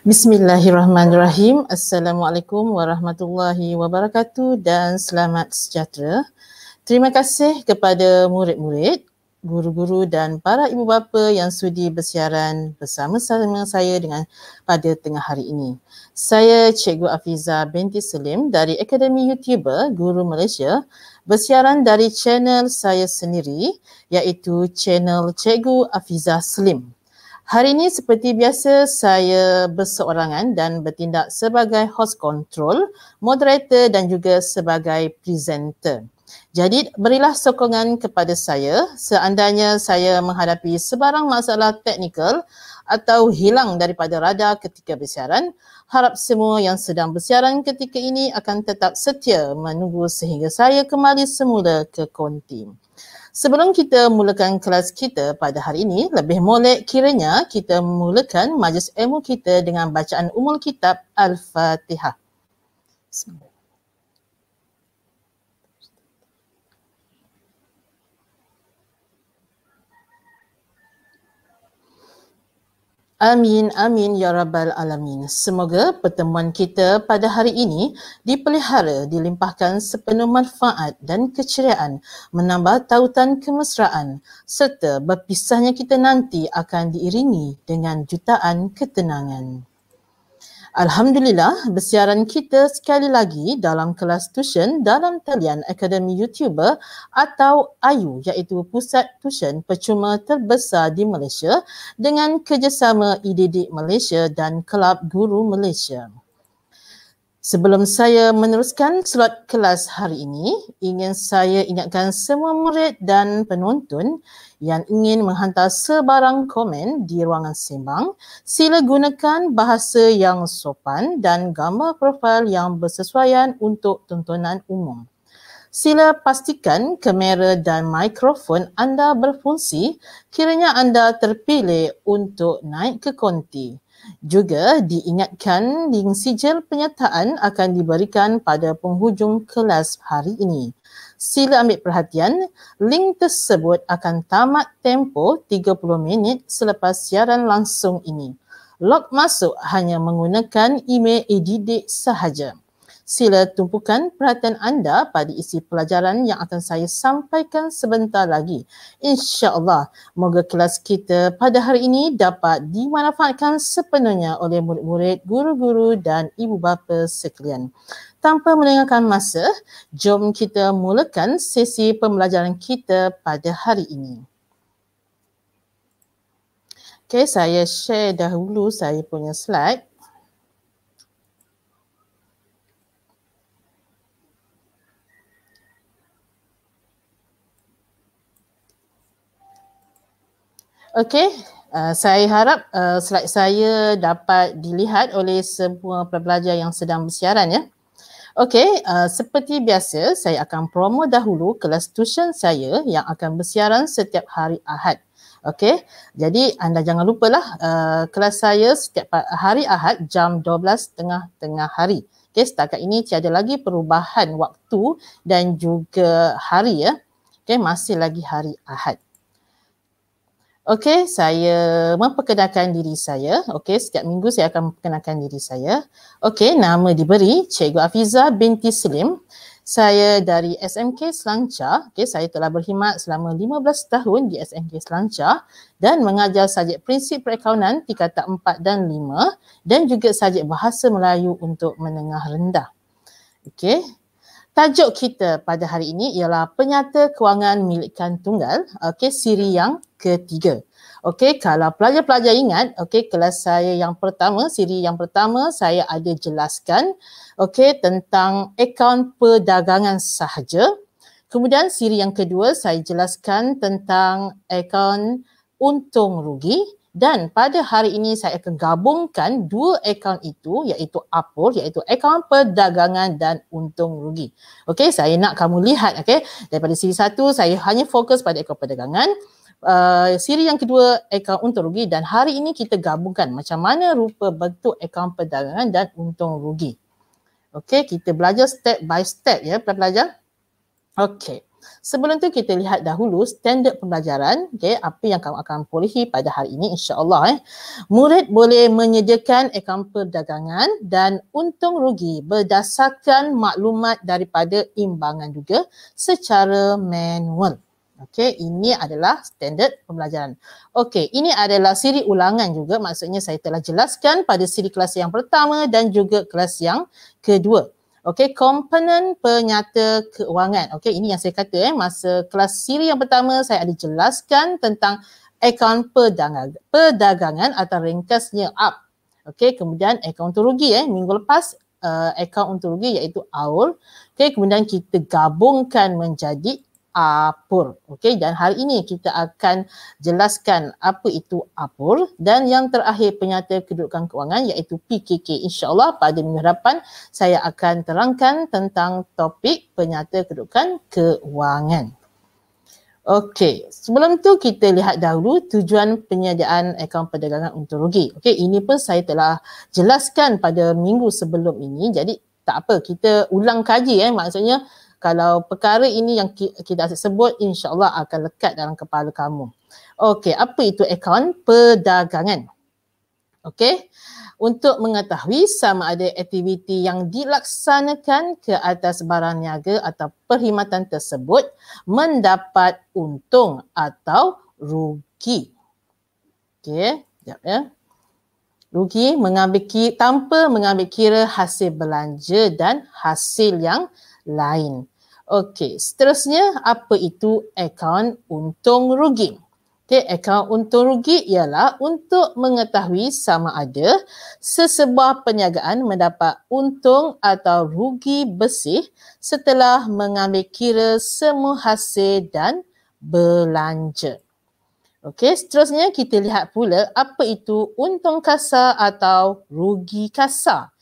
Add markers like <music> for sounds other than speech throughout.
Bismillahirrahmanirrahim. Assalamualaikum warahmatullahi wabarakatuh dan selamat sejahtera. Terima kasih kepada murid-murid, guru-guru dan para ibu bapa yang sudi bersiaran bersama-sama saya dengan pada tengah hari ini. Saya Cikgu Afiza binti Selim dari Akademi YouTuber Guru Malaysia bersiaran dari channel saya sendiri iaitu channel Cikgu Afiza Slim. Hari ini seperti biasa saya berseorangan dan bertindak sebagai host control, moderator dan juga sebagai presenter. Jadi berilah sokongan kepada saya seandainya saya menghadapi sebarang masalah teknikal atau hilang daripada radar ketika bersiaran. Harap semua yang sedang bersiaran ketika ini akan tetap setia menunggu sehingga saya kembali semula ke kontin. Sebelum kita mulakan kelas kita pada hari ini, lebih molek kiranya kita mulakan majlis ilmu kita dengan bacaan umul kitab Al-Fatihah. Bismillahirrahmanirrahim. Amin, amin ya rabbal alamin. Semoga pertemuan kita pada hari ini dipelihara, dilimpahkan sepenuh manfaat dan keceriaan, menambah tautan kemesraan serta berpisahnya kita nanti akan diiringi dengan jutaan ketenangan. Alhamdulillah, bersiaran kita sekali lagi dalam kelas tuition dalam talian Akademi YouTuber atau AYU iaitu Pusat Tuition Percuma Terbesar di Malaysia dengan kerjasama IDD e Malaysia dan Kelab Guru Malaysia. Sebelum saya meneruskan slot kelas hari ini, ingin saya ingatkan semua murid dan penonton yang ingin menghantar sebarang komen di ruangan sembang, sila gunakan bahasa yang sopan dan gambar profil yang bersesuaian untuk tontonan umum. Sila pastikan kamera dan mikrofon anda berfungsi kiranya anda terpilih untuk naik ke konti juga diingatkan link sijil penyertaan akan diberikan pada penghujung kelas hari ini. Sila ambil perhatian, link tersebut akan tamat tempoh 30 minit selepas siaran langsung ini. Log masuk hanya menggunakan email edidik sahaja. Sila tumpukan perhatian anda pada isi pelajaran yang akan saya sampaikan sebentar lagi. InsyaAllah, moga kelas kita pada hari ini dapat dimanfaatkan sepenuhnya oleh murid-murid, guru-guru dan ibu bapa sekalian. Tanpa menengahkan masa, jom kita mulakan sesi pembelajaran kita pada hari ini. Okay, saya share dahulu saya punya slide. Okey, uh, saya harap uh, slide saya dapat dilihat oleh semua pelajar yang sedang bersiaran ya. Okey, uh, seperti biasa saya akan promo dahulu kelas tuition saya yang akan bersiaran setiap hari Ahad. Okey, jadi anda jangan lupalah uh, kelas saya setiap hari Ahad jam 12 tengah-tengah hari. Okey, setakat ini tiada lagi perubahan waktu dan juga hari ya. Okey, masih lagi hari Ahad. Okey, saya memperkenalkan diri saya. Okey, setiap minggu saya akan memperkenalkan diri saya. Okey, nama diberi Cikgu Afiza binti Slim. Saya dari SMK Selangcar. Okey, saya telah berkhidmat selama 15 tahun di SMK Selangcar dan mengajar sajak prinsip perakaunan tingkat 4 dan 5 dan juga sajak bahasa Melayu untuk menengah rendah. Okey, Tajuk kita pada hari ini ialah penyata kewangan milikan tunggal, okey siri yang ketiga. Okey, kalau pelajar-pelajar ingat, okey kelas saya yang pertama, siri yang pertama saya ada jelaskan okey tentang akaun perdagangan sahaja. Kemudian siri yang kedua saya jelaskan tentang akaun untung rugi dan pada hari ini saya akan gabungkan dua akaun itu iaitu APUR iaitu akaun perdagangan dan untung rugi. Okey, saya nak kamu lihat okey. Daripada siri satu saya hanya fokus pada akaun perdagangan. Uh, siri yang kedua akaun untung rugi dan hari ini kita gabungkan macam mana rupa bentuk akaun perdagangan dan untung rugi. Okey, kita belajar step by step ya pelajar. Okey. Sebelum tu kita lihat dahulu standard pembelajaran, okay, apa yang kamu akan polehi pada hari ini insyaAllah. Eh. Murid boleh menyediakan akaun perdagangan dan untung rugi berdasarkan maklumat daripada imbangan juga secara manual. Okey, ini adalah standard pembelajaran. Okey, ini adalah siri ulangan juga. Maksudnya saya telah jelaskan pada siri kelas yang pertama dan juga kelas yang kedua. Okey, komponen penyata keuangan. Okey, ini yang saya kata eh masa kelas siri yang pertama saya ada jelaskan tentang akaun perdagangan, perdagangan atau ringkasnya up. Okey, kemudian akaun untung rugi eh minggu lepas uh, akaun untung rugi iaitu AUL. Okey, kemudian kita gabungkan menjadi apur. Okey dan hari ini kita akan jelaskan apa itu apur dan yang terakhir penyata kedudukan kewangan iaitu PKK. Insyaallah pada minggu hadapan saya akan terangkan tentang topik penyata kedudukan kewangan. Okey, sebelum tu kita lihat dahulu tujuan penyediaan akaun perdagangan untuk rugi. Okey, ini pun saya telah jelaskan pada minggu sebelum ini. Jadi tak apa, kita ulang kaji eh. Maksudnya kalau perkara ini yang kita asyik sebut insyaallah akan lekat dalam kepala kamu. Okey, apa itu akaun perdagangan? Okey. Untuk mengetahui sama ada aktiviti yang dilaksanakan ke atas barang niaga atau perkhidmatan tersebut mendapat untung atau rugi. Okey, jap ya. Rugi mengambil kira, tanpa mengambil kira hasil belanja dan hasil yang lain. Okey, seterusnya apa itu akaun untung rugi? Okey, akaun untung rugi ialah untuk mengetahui sama ada sesebuah perniagaan mendapat untung atau rugi bersih setelah mengambil kira semua hasil dan belanja. Okey, seterusnya kita lihat pula apa itu untung kasar atau rugi kasar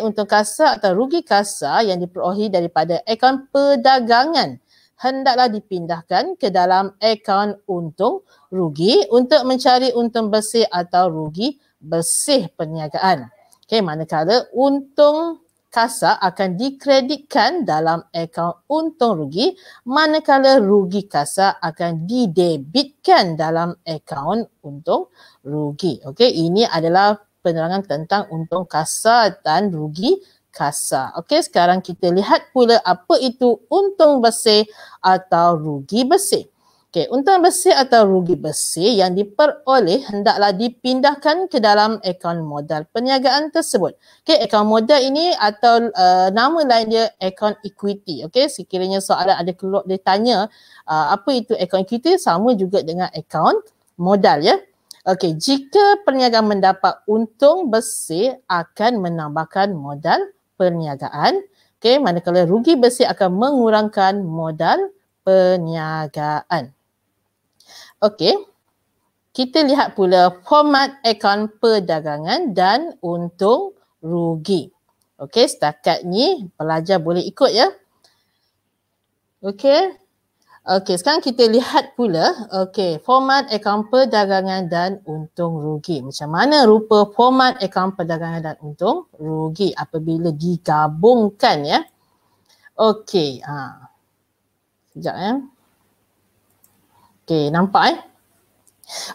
sertifikat untung kasar atau rugi kasar yang diperolehi daripada akaun perdagangan hendaklah dipindahkan ke dalam akaun untung rugi untuk mencari untung bersih atau rugi bersih perniagaan. Okey, manakala untung kasar akan dikreditkan dalam akaun untung rugi, manakala rugi kasar akan didebitkan dalam akaun untung rugi. Okey, ini adalah penerangan tentang untung kasar dan rugi kasar. Okey, sekarang kita lihat pula apa itu untung bersih atau rugi bersih. Okey, untung bersih atau rugi bersih yang diperoleh hendaklah dipindahkan ke dalam akaun modal perniagaan tersebut. Okey, akaun modal ini atau uh, nama lain dia akaun equity. Okey, sekiranya soalan ada keluar dia tanya uh, apa itu akaun equity sama juga dengan akaun modal ya. Yeah? Okey, jika perniagaan mendapat untung bersih akan menambahkan modal perniagaan. Okey, manakala rugi bersih akan mengurangkan modal perniagaan. Okey, kita lihat pula format akaun perdagangan dan untung rugi. Okey, setakat ni pelajar boleh ikut ya. Okey, Okey, sekarang kita lihat pula okey, format akaun perdagangan dan untung rugi. Macam mana rupa format akaun perdagangan dan untung rugi apabila digabungkan ya. Okey, ha. sejak ya. Okey, nampak eh.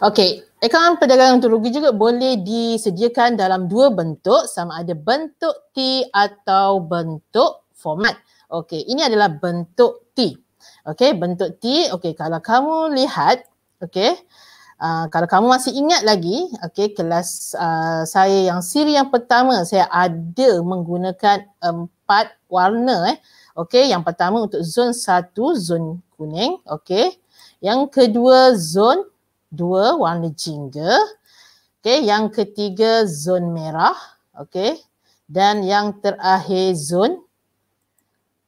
Okey, akaun perdagangan untung rugi juga boleh disediakan dalam dua bentuk sama ada bentuk T atau bentuk format. Okey, ini adalah bentuk T. Okey bentuk T. Okey kalau kamu lihat, okey. uh, kalau kamu masih ingat lagi, okey kelas uh, saya yang siri yang pertama, saya ada menggunakan empat warna. Eh. Okay, yang pertama untuk zon satu, zon kuning. okey. yang kedua zon dua, warna jingga. okey. yang ketiga zon merah. okey. dan yang terakhir zon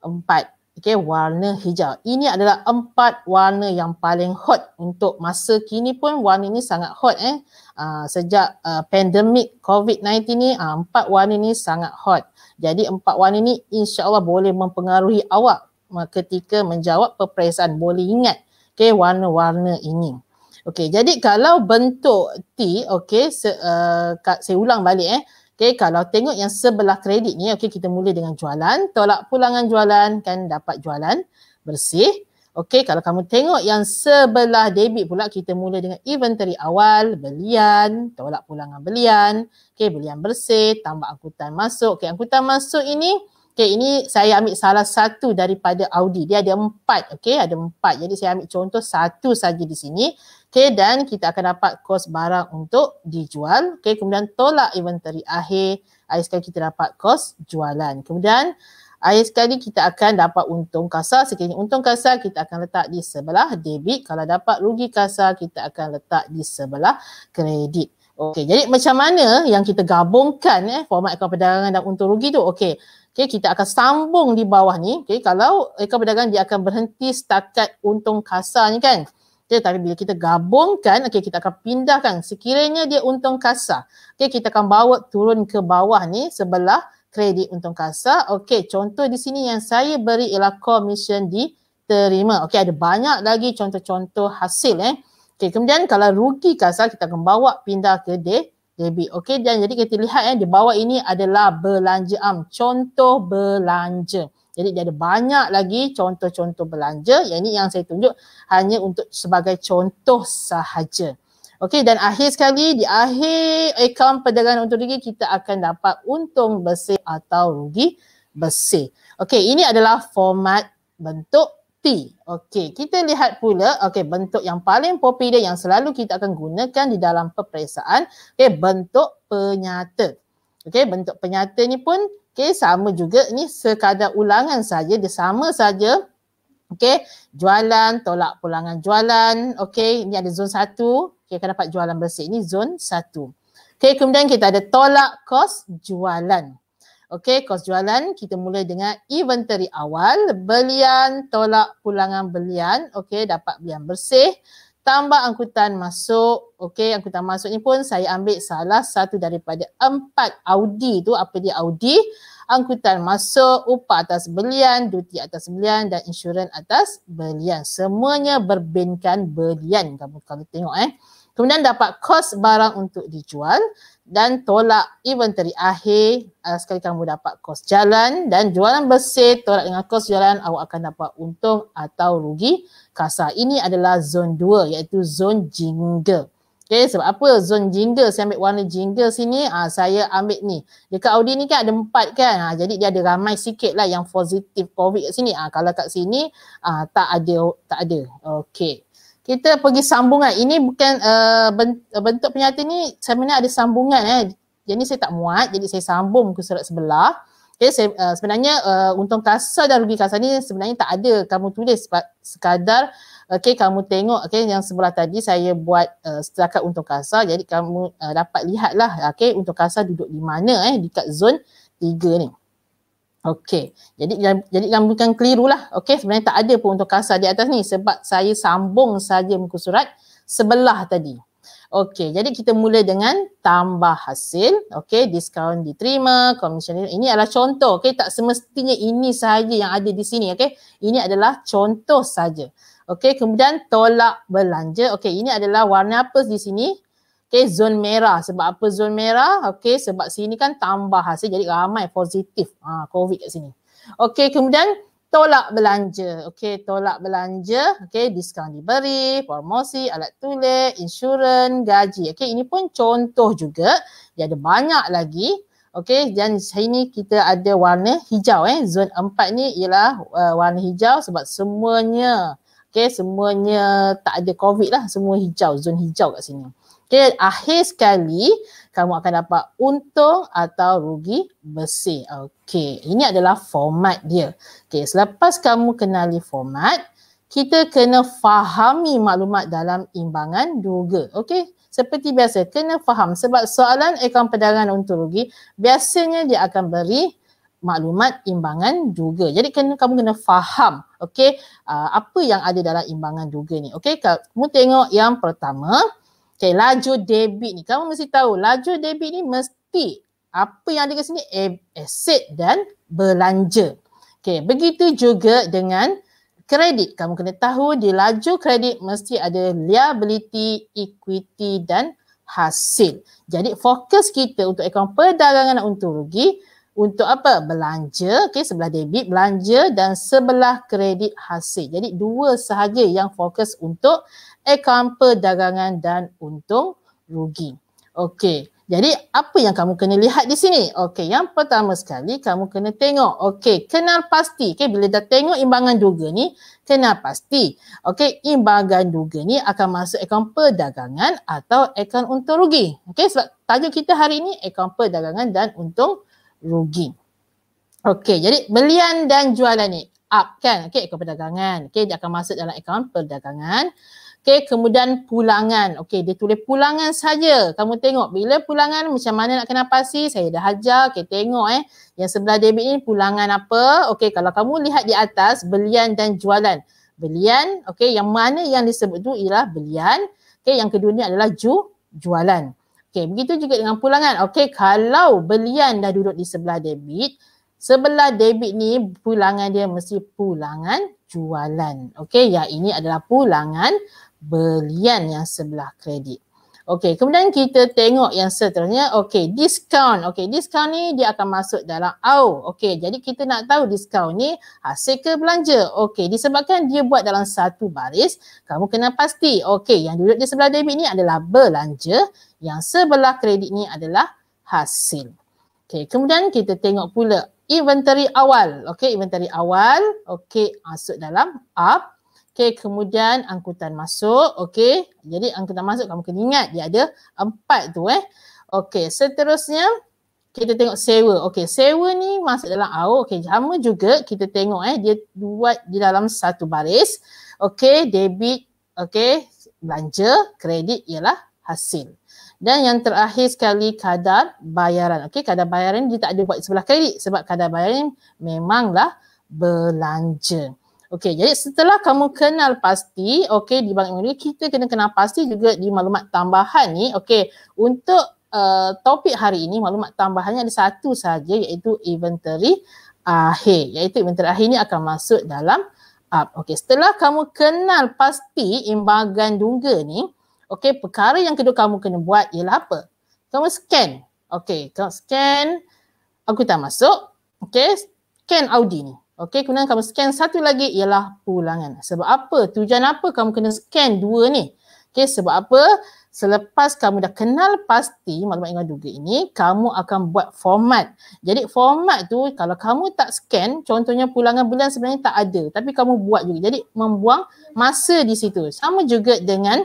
empat okay, warna hijau. Ini adalah empat warna yang paling hot untuk masa kini pun warna ini sangat hot eh. Uh, sejak uh, pandemik COVID-19 ni, uh, empat warna ini sangat hot. Jadi empat warna ini insya Allah boleh mempengaruhi awak ketika menjawab peperiksaan. Boleh ingat okay, warna-warna ini. Okay, jadi kalau bentuk T, okay, se, uh, saya ulang balik eh. Okay, kalau tengok yang sebelah kredit ni, okay, kita mula dengan jualan. Tolak pulangan jualan, kan dapat jualan bersih. Okay, kalau kamu tengok yang sebelah debit pula, kita mula dengan inventory awal, belian, tolak pulangan belian. Okay, belian bersih, tambah angkutan masuk. Okay, angkutan masuk ini, okay, ini saya ambil salah satu daripada Audi. Dia ada empat, okay, ada empat. Jadi saya ambil contoh satu saja di sini. Okay, dan kita akan dapat kos barang untuk dijual. Okay, kemudian tolak inventory akhir. Akhir sekali kita dapat kos jualan. Kemudian akhir sekali kita akan dapat untung kasar. Sekiranya untung kasar, kita akan letak di sebelah debit. Kalau dapat rugi kasar, kita akan letak di sebelah kredit. Okay, jadi macam mana yang kita gabungkan eh, format ekor perdagangan dan untung rugi tu? Okay, okay, kita akan sambung di bawah ni. Okay, kalau ekor perdagangan dia akan berhenti setakat untung kasar ni kan? Tetapi bila kita gabungkan, okey kita akan pindahkan sekiranya dia untung kasar. Okey kita akan bawa turun ke bawah ni sebelah kredit untung kasar. Okey contoh di sini yang saya beri ialah komisen diterima. Okey ada banyak lagi contoh-contoh hasil eh. Okey kemudian kalau rugi kasar kita akan bawa pindah ke D debit. Okey dan jadi kita lihat eh di bawah ini adalah belanja am. Contoh belanja. Jadi dia ada banyak lagi contoh-contoh belanja yang ini yang saya tunjuk hanya untuk sebagai contoh sahaja. Okey dan akhir sekali di akhir akaun perdagangan untuk rugi kita akan dapat untung bersih atau rugi bersih. Okey ini adalah format bentuk T. Okey kita lihat pula okey bentuk yang paling popular yang selalu kita akan gunakan di dalam peperiksaan okey bentuk penyata. Okey bentuk penyata ni pun Okey, sama juga ni sekadar ulangan saja dia sama saja. Okey, jualan, tolak pulangan jualan. Okey, ni ada zon satu. Okey, akan dapat jualan bersih. Ni zon satu. Okey, kemudian kita ada tolak kos jualan. Okey, kos jualan kita mula dengan inventory awal. Belian, tolak pulangan belian. Okey, dapat belian bersih tambah angkutan masuk. Okey, angkutan masuk ni pun saya ambil salah satu daripada empat Audi tu. Apa dia Audi? Angkutan masuk, upah atas belian, duty atas belian dan insurans atas belian. Semuanya berbinkan belian kamu kalau tengok eh. Kemudian dapat kos barang untuk dijual dan tolak inventory akhir uh, sekali kamu dapat kos jalan dan jualan bersih tolak dengan kos jalan, awak akan dapat untung atau rugi kasar. Ini adalah zon dua, iaitu zon jingga. Okay, sebab apa zon jingga saya ambil warna jingga sini uh, saya ambil ni. Dekat Audi ni kan ada empat kan uh, jadi dia ada ramai sikit lah yang positif COVID kat sini. Uh, kalau kat sini uh, tak ada, tak ada. Okay kita pergi sambungan. Ini bukan uh, bentuk penyata ni sebenarnya ada sambungan eh. Jadi saya tak muat jadi saya sambung ke surat sebelah. Okay, uh, eh, sebenarnya uh, untung kasar dan rugi kasar ni sebenarnya tak ada kamu tulis sebab sekadar okay, kamu tengok okay, yang sebelah tadi saya buat uh, setakat untung kasar jadi kamu uh, dapat lihatlah okay, untung kasar duduk di mana eh, dekat zon 3 ni. Okey. Jadi jadi jangan bukan keliru lah. Okey, sebenarnya tak ada pun untuk kasar di atas ni sebab saya sambung saja muka surat sebelah tadi. Okey, jadi kita mula dengan tambah hasil. Okey, diskaun diterima, komisen ini adalah contoh. Okey, tak semestinya ini sahaja yang ada di sini. Okey, ini adalah contoh saja. Okey, kemudian tolak belanja. Okey, ini adalah warna apa di sini? Okay, zon merah. Sebab apa zon merah? Okay, sebab sini kan tambah hasil jadi ramai positif ha, COVID kat sini. Okay, kemudian tolak belanja. Okay, tolak belanja. Okay, diskaun diberi, promosi, alat tulis, insurans, gaji. Okay, ini pun contoh juga. Dia ada banyak lagi. Okay, dan sini kita ada warna hijau eh. Zon empat ni ialah uh, warna hijau sebab semuanya Okay, semuanya tak ada COVID lah. Semua hijau, zon hijau kat sini. Okay, akhir sekali kamu akan dapat untung atau rugi bersih. Okay, ini adalah format dia. Okay, selepas kamu kenali format, kita kena fahami maklumat dalam imbangan duga. Okay, seperti biasa, kena faham sebab soalan ekon perdagangan untung rugi biasanya dia akan beri maklumat imbangan duga. Jadi kena, kamu kena faham okay, uh, apa yang ada dalam imbangan duga ni. Okay, kamu tengok yang pertama. Okay, laju debit ni. Kamu mesti tahu laju debit ni mesti apa yang ada kat sini eh, asset dan belanja. Okay, begitu juga dengan kredit. Kamu kena tahu di laju kredit mesti ada liability, equity dan hasil. Jadi fokus kita untuk akaun perdagangan dan untung rugi untuk apa? Belanja, okay, sebelah debit belanja dan sebelah kredit hasil. Jadi dua sahaja yang fokus untuk akaun perdagangan dan untung rugi. Okey, jadi apa yang kamu kena lihat di sini? Okey, yang pertama sekali kamu kena tengok. Okey, kenal pasti. Okey, bila dah tengok imbangan duga ni, kenal pasti. Okey, imbangan duga ni akan masuk akaun perdagangan atau akaun untung rugi. Okey, sebab tajuk kita hari ini akaun perdagangan dan untung rugi. Okey, jadi belian dan jualan ni up kan? Okey, akaun perdagangan. Okey, dia akan masuk dalam akaun perdagangan. Okay, kemudian pulangan. Okay, dia tulis pulangan saja. Kamu tengok bila pulangan macam mana nak kena pasti. Saya dah hajar, Okay, tengok eh. Yang sebelah debit ni pulangan apa. Okay, kalau kamu lihat di atas belian dan jualan. Belian, okay, yang mana yang disebut tu ialah belian. Okay, yang kedua ni adalah ju, jualan. Okay, begitu juga dengan pulangan. Okay, kalau belian dah duduk di sebelah debit, sebelah debit ni pulangan dia mesti pulangan jualan. Okay, ya ini adalah pulangan belian yang sebelah kredit. Okey, kemudian kita tengok yang seterusnya. Okey, discount. Okey, discount ni dia akan masuk dalam AU. Okey, jadi kita nak tahu discount ni hasil ke belanja. Okey, disebabkan dia buat dalam satu baris, kamu kena pasti. Okey, yang duduk di sebelah debit ni adalah belanja. Yang sebelah kredit ni adalah hasil. Okey, kemudian kita tengok pula inventory awal. Okey, inventory awal. Okey, masuk dalam up. Okey, kemudian angkutan masuk. Okey, jadi angkutan masuk kamu kena ingat dia ada empat tu eh. Okey, seterusnya kita tengok sewa. Okey, sewa ni masuk dalam AO. Okey, sama juga kita tengok eh. Dia buat di dalam satu baris. Okey, debit. Okey, belanja. Kredit ialah hasil. Dan yang terakhir sekali kadar bayaran. Okey, kadar bayaran dia tak ada buat sebelah kredit sebab kadar bayaran memanglah belanja. Okey, jadi setelah kamu kenal pasti, okey, di Bank Indonesia, kita kena kenal pasti juga di maklumat tambahan ni. Okey, untuk uh, topik hari ini, maklumat tambahannya ada satu saja, iaitu inventory akhir. Iaitu inventory akhir ni akan masuk dalam up. Okey, setelah kamu kenal pasti imbangan dungga ni, okey, perkara yang kedua kamu kena buat ialah apa? Kamu scan. Okey, kamu scan. Aku tak masuk. Okey, scan Audi ni. Okey, kemudian kamu scan satu lagi ialah pulangan. Sebab apa? Tujuan apa kamu kena scan dua ni? Okey, sebab apa? Selepas kamu dah kenal pasti maklumat ingat duga ini, kamu akan buat format. Jadi format tu kalau kamu tak scan, contohnya pulangan bulan sebenarnya tak ada. Tapi kamu buat juga. Jadi membuang masa di situ. Sama juga dengan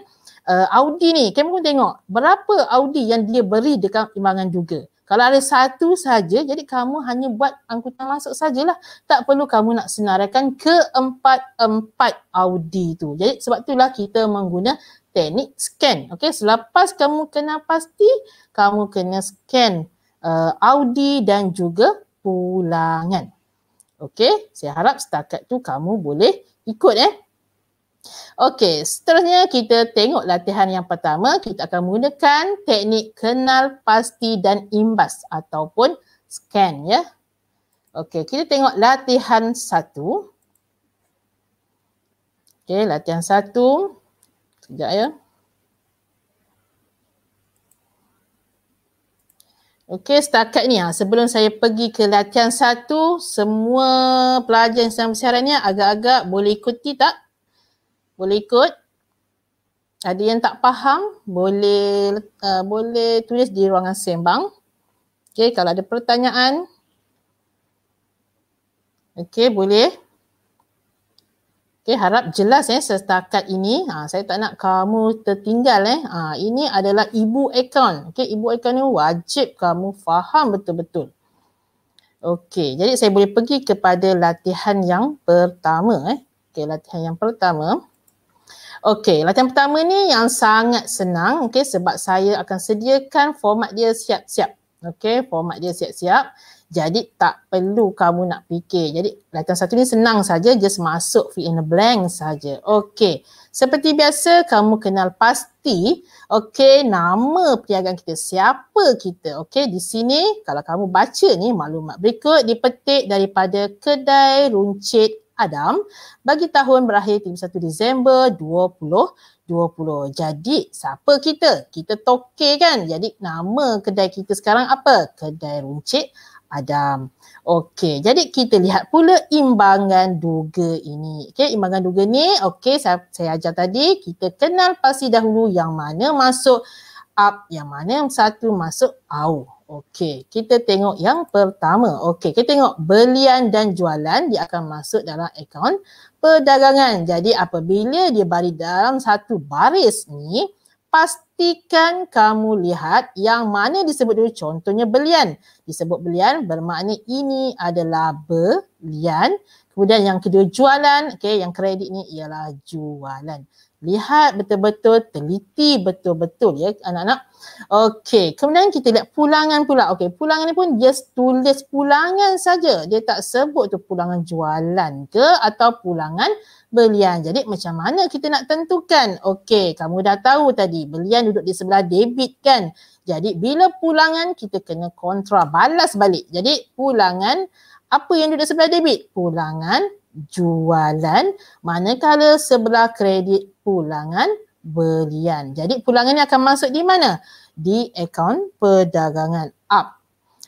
uh, Audi ni. Kamu tengok berapa Audi yang dia beri dekat imbangan juga. Kalau ada satu saja, jadi kamu hanya buat angkutan masuk sajalah. Tak perlu kamu nak senaraikan keempat-empat Audi tu. Jadi sebab itulah kita menggunakan teknik scan. Okey, selepas kamu kena pasti, kamu kena scan uh, Audi dan juga pulangan. Okey, saya harap setakat tu kamu boleh ikut eh. Okey, seterusnya kita tengok latihan yang pertama. Kita akan menggunakan teknik kenal pasti dan imbas ataupun scan ya. Okey, kita tengok latihan satu. Okey, latihan satu. Sekejap ya. Okey, setakat ni ha, sebelum saya pergi ke latihan satu, semua pelajar yang sedang bersiaran ni agak-agak boleh ikuti tak? boleh ikut ada yang tak faham boleh uh, boleh tulis di ruangan sembang okey kalau ada pertanyaan okey boleh okey harap jelas eh setakat ini ha, saya tak nak kamu tertinggal eh ha, ini adalah ibu akaun okey ibu akaun ni wajib kamu faham betul-betul okey jadi saya boleh pergi kepada latihan yang pertama eh okey latihan yang pertama Okey, latihan pertama ni yang sangat senang okey sebab saya akan sediakan format dia siap-siap. Okey, format dia siap-siap. Jadi tak perlu kamu nak fikir. Jadi latihan satu ni senang saja just masuk fill in the blank saja. Okey. Seperti biasa kamu kenal pasti okey nama perniagaan kita, siapa kita. Okey, di sini kalau kamu baca ni maklumat berikut dipetik daripada kedai runcit Adam bagi tahun berakhir 31 Disember 2020. Jadi siapa kita? Kita toke kan? Jadi nama kedai kita sekarang apa? Kedai Runcit Adam. Okey, jadi kita lihat pula imbangan duga ini. Okey, imbangan duga ni, okey saya, saya ajar tadi, kita kenal pasti dahulu yang mana masuk up, yang mana yang satu masuk out. Okey, kita tengok yang pertama. Okey, kita tengok belian dan jualan dia akan masuk dalam akaun perdagangan. Jadi apabila dia bari dalam satu baris ni, pastikan kamu lihat yang mana disebut dulu contohnya belian. Disebut belian bermakna ini adalah belian. Kemudian yang kedua jualan, okey, yang kredit ni ialah jualan. Lihat betul-betul, teliti betul-betul ya anak-anak. Okey, kemudian kita lihat pulangan pula. Okey, pulangan ni pun dia tulis pulangan saja. Dia tak sebut tu pulangan jualan ke atau pulangan belian. Jadi macam mana kita nak tentukan? Okey, kamu dah tahu tadi belian duduk di sebelah debit kan? Jadi bila pulangan kita kena kontra balas balik. Jadi pulangan apa yang duduk di sebelah debit? Pulangan jualan manakala sebelah kredit pulangan belian. Jadi pulangan ni akan masuk di mana? Di akaun perdagangan up.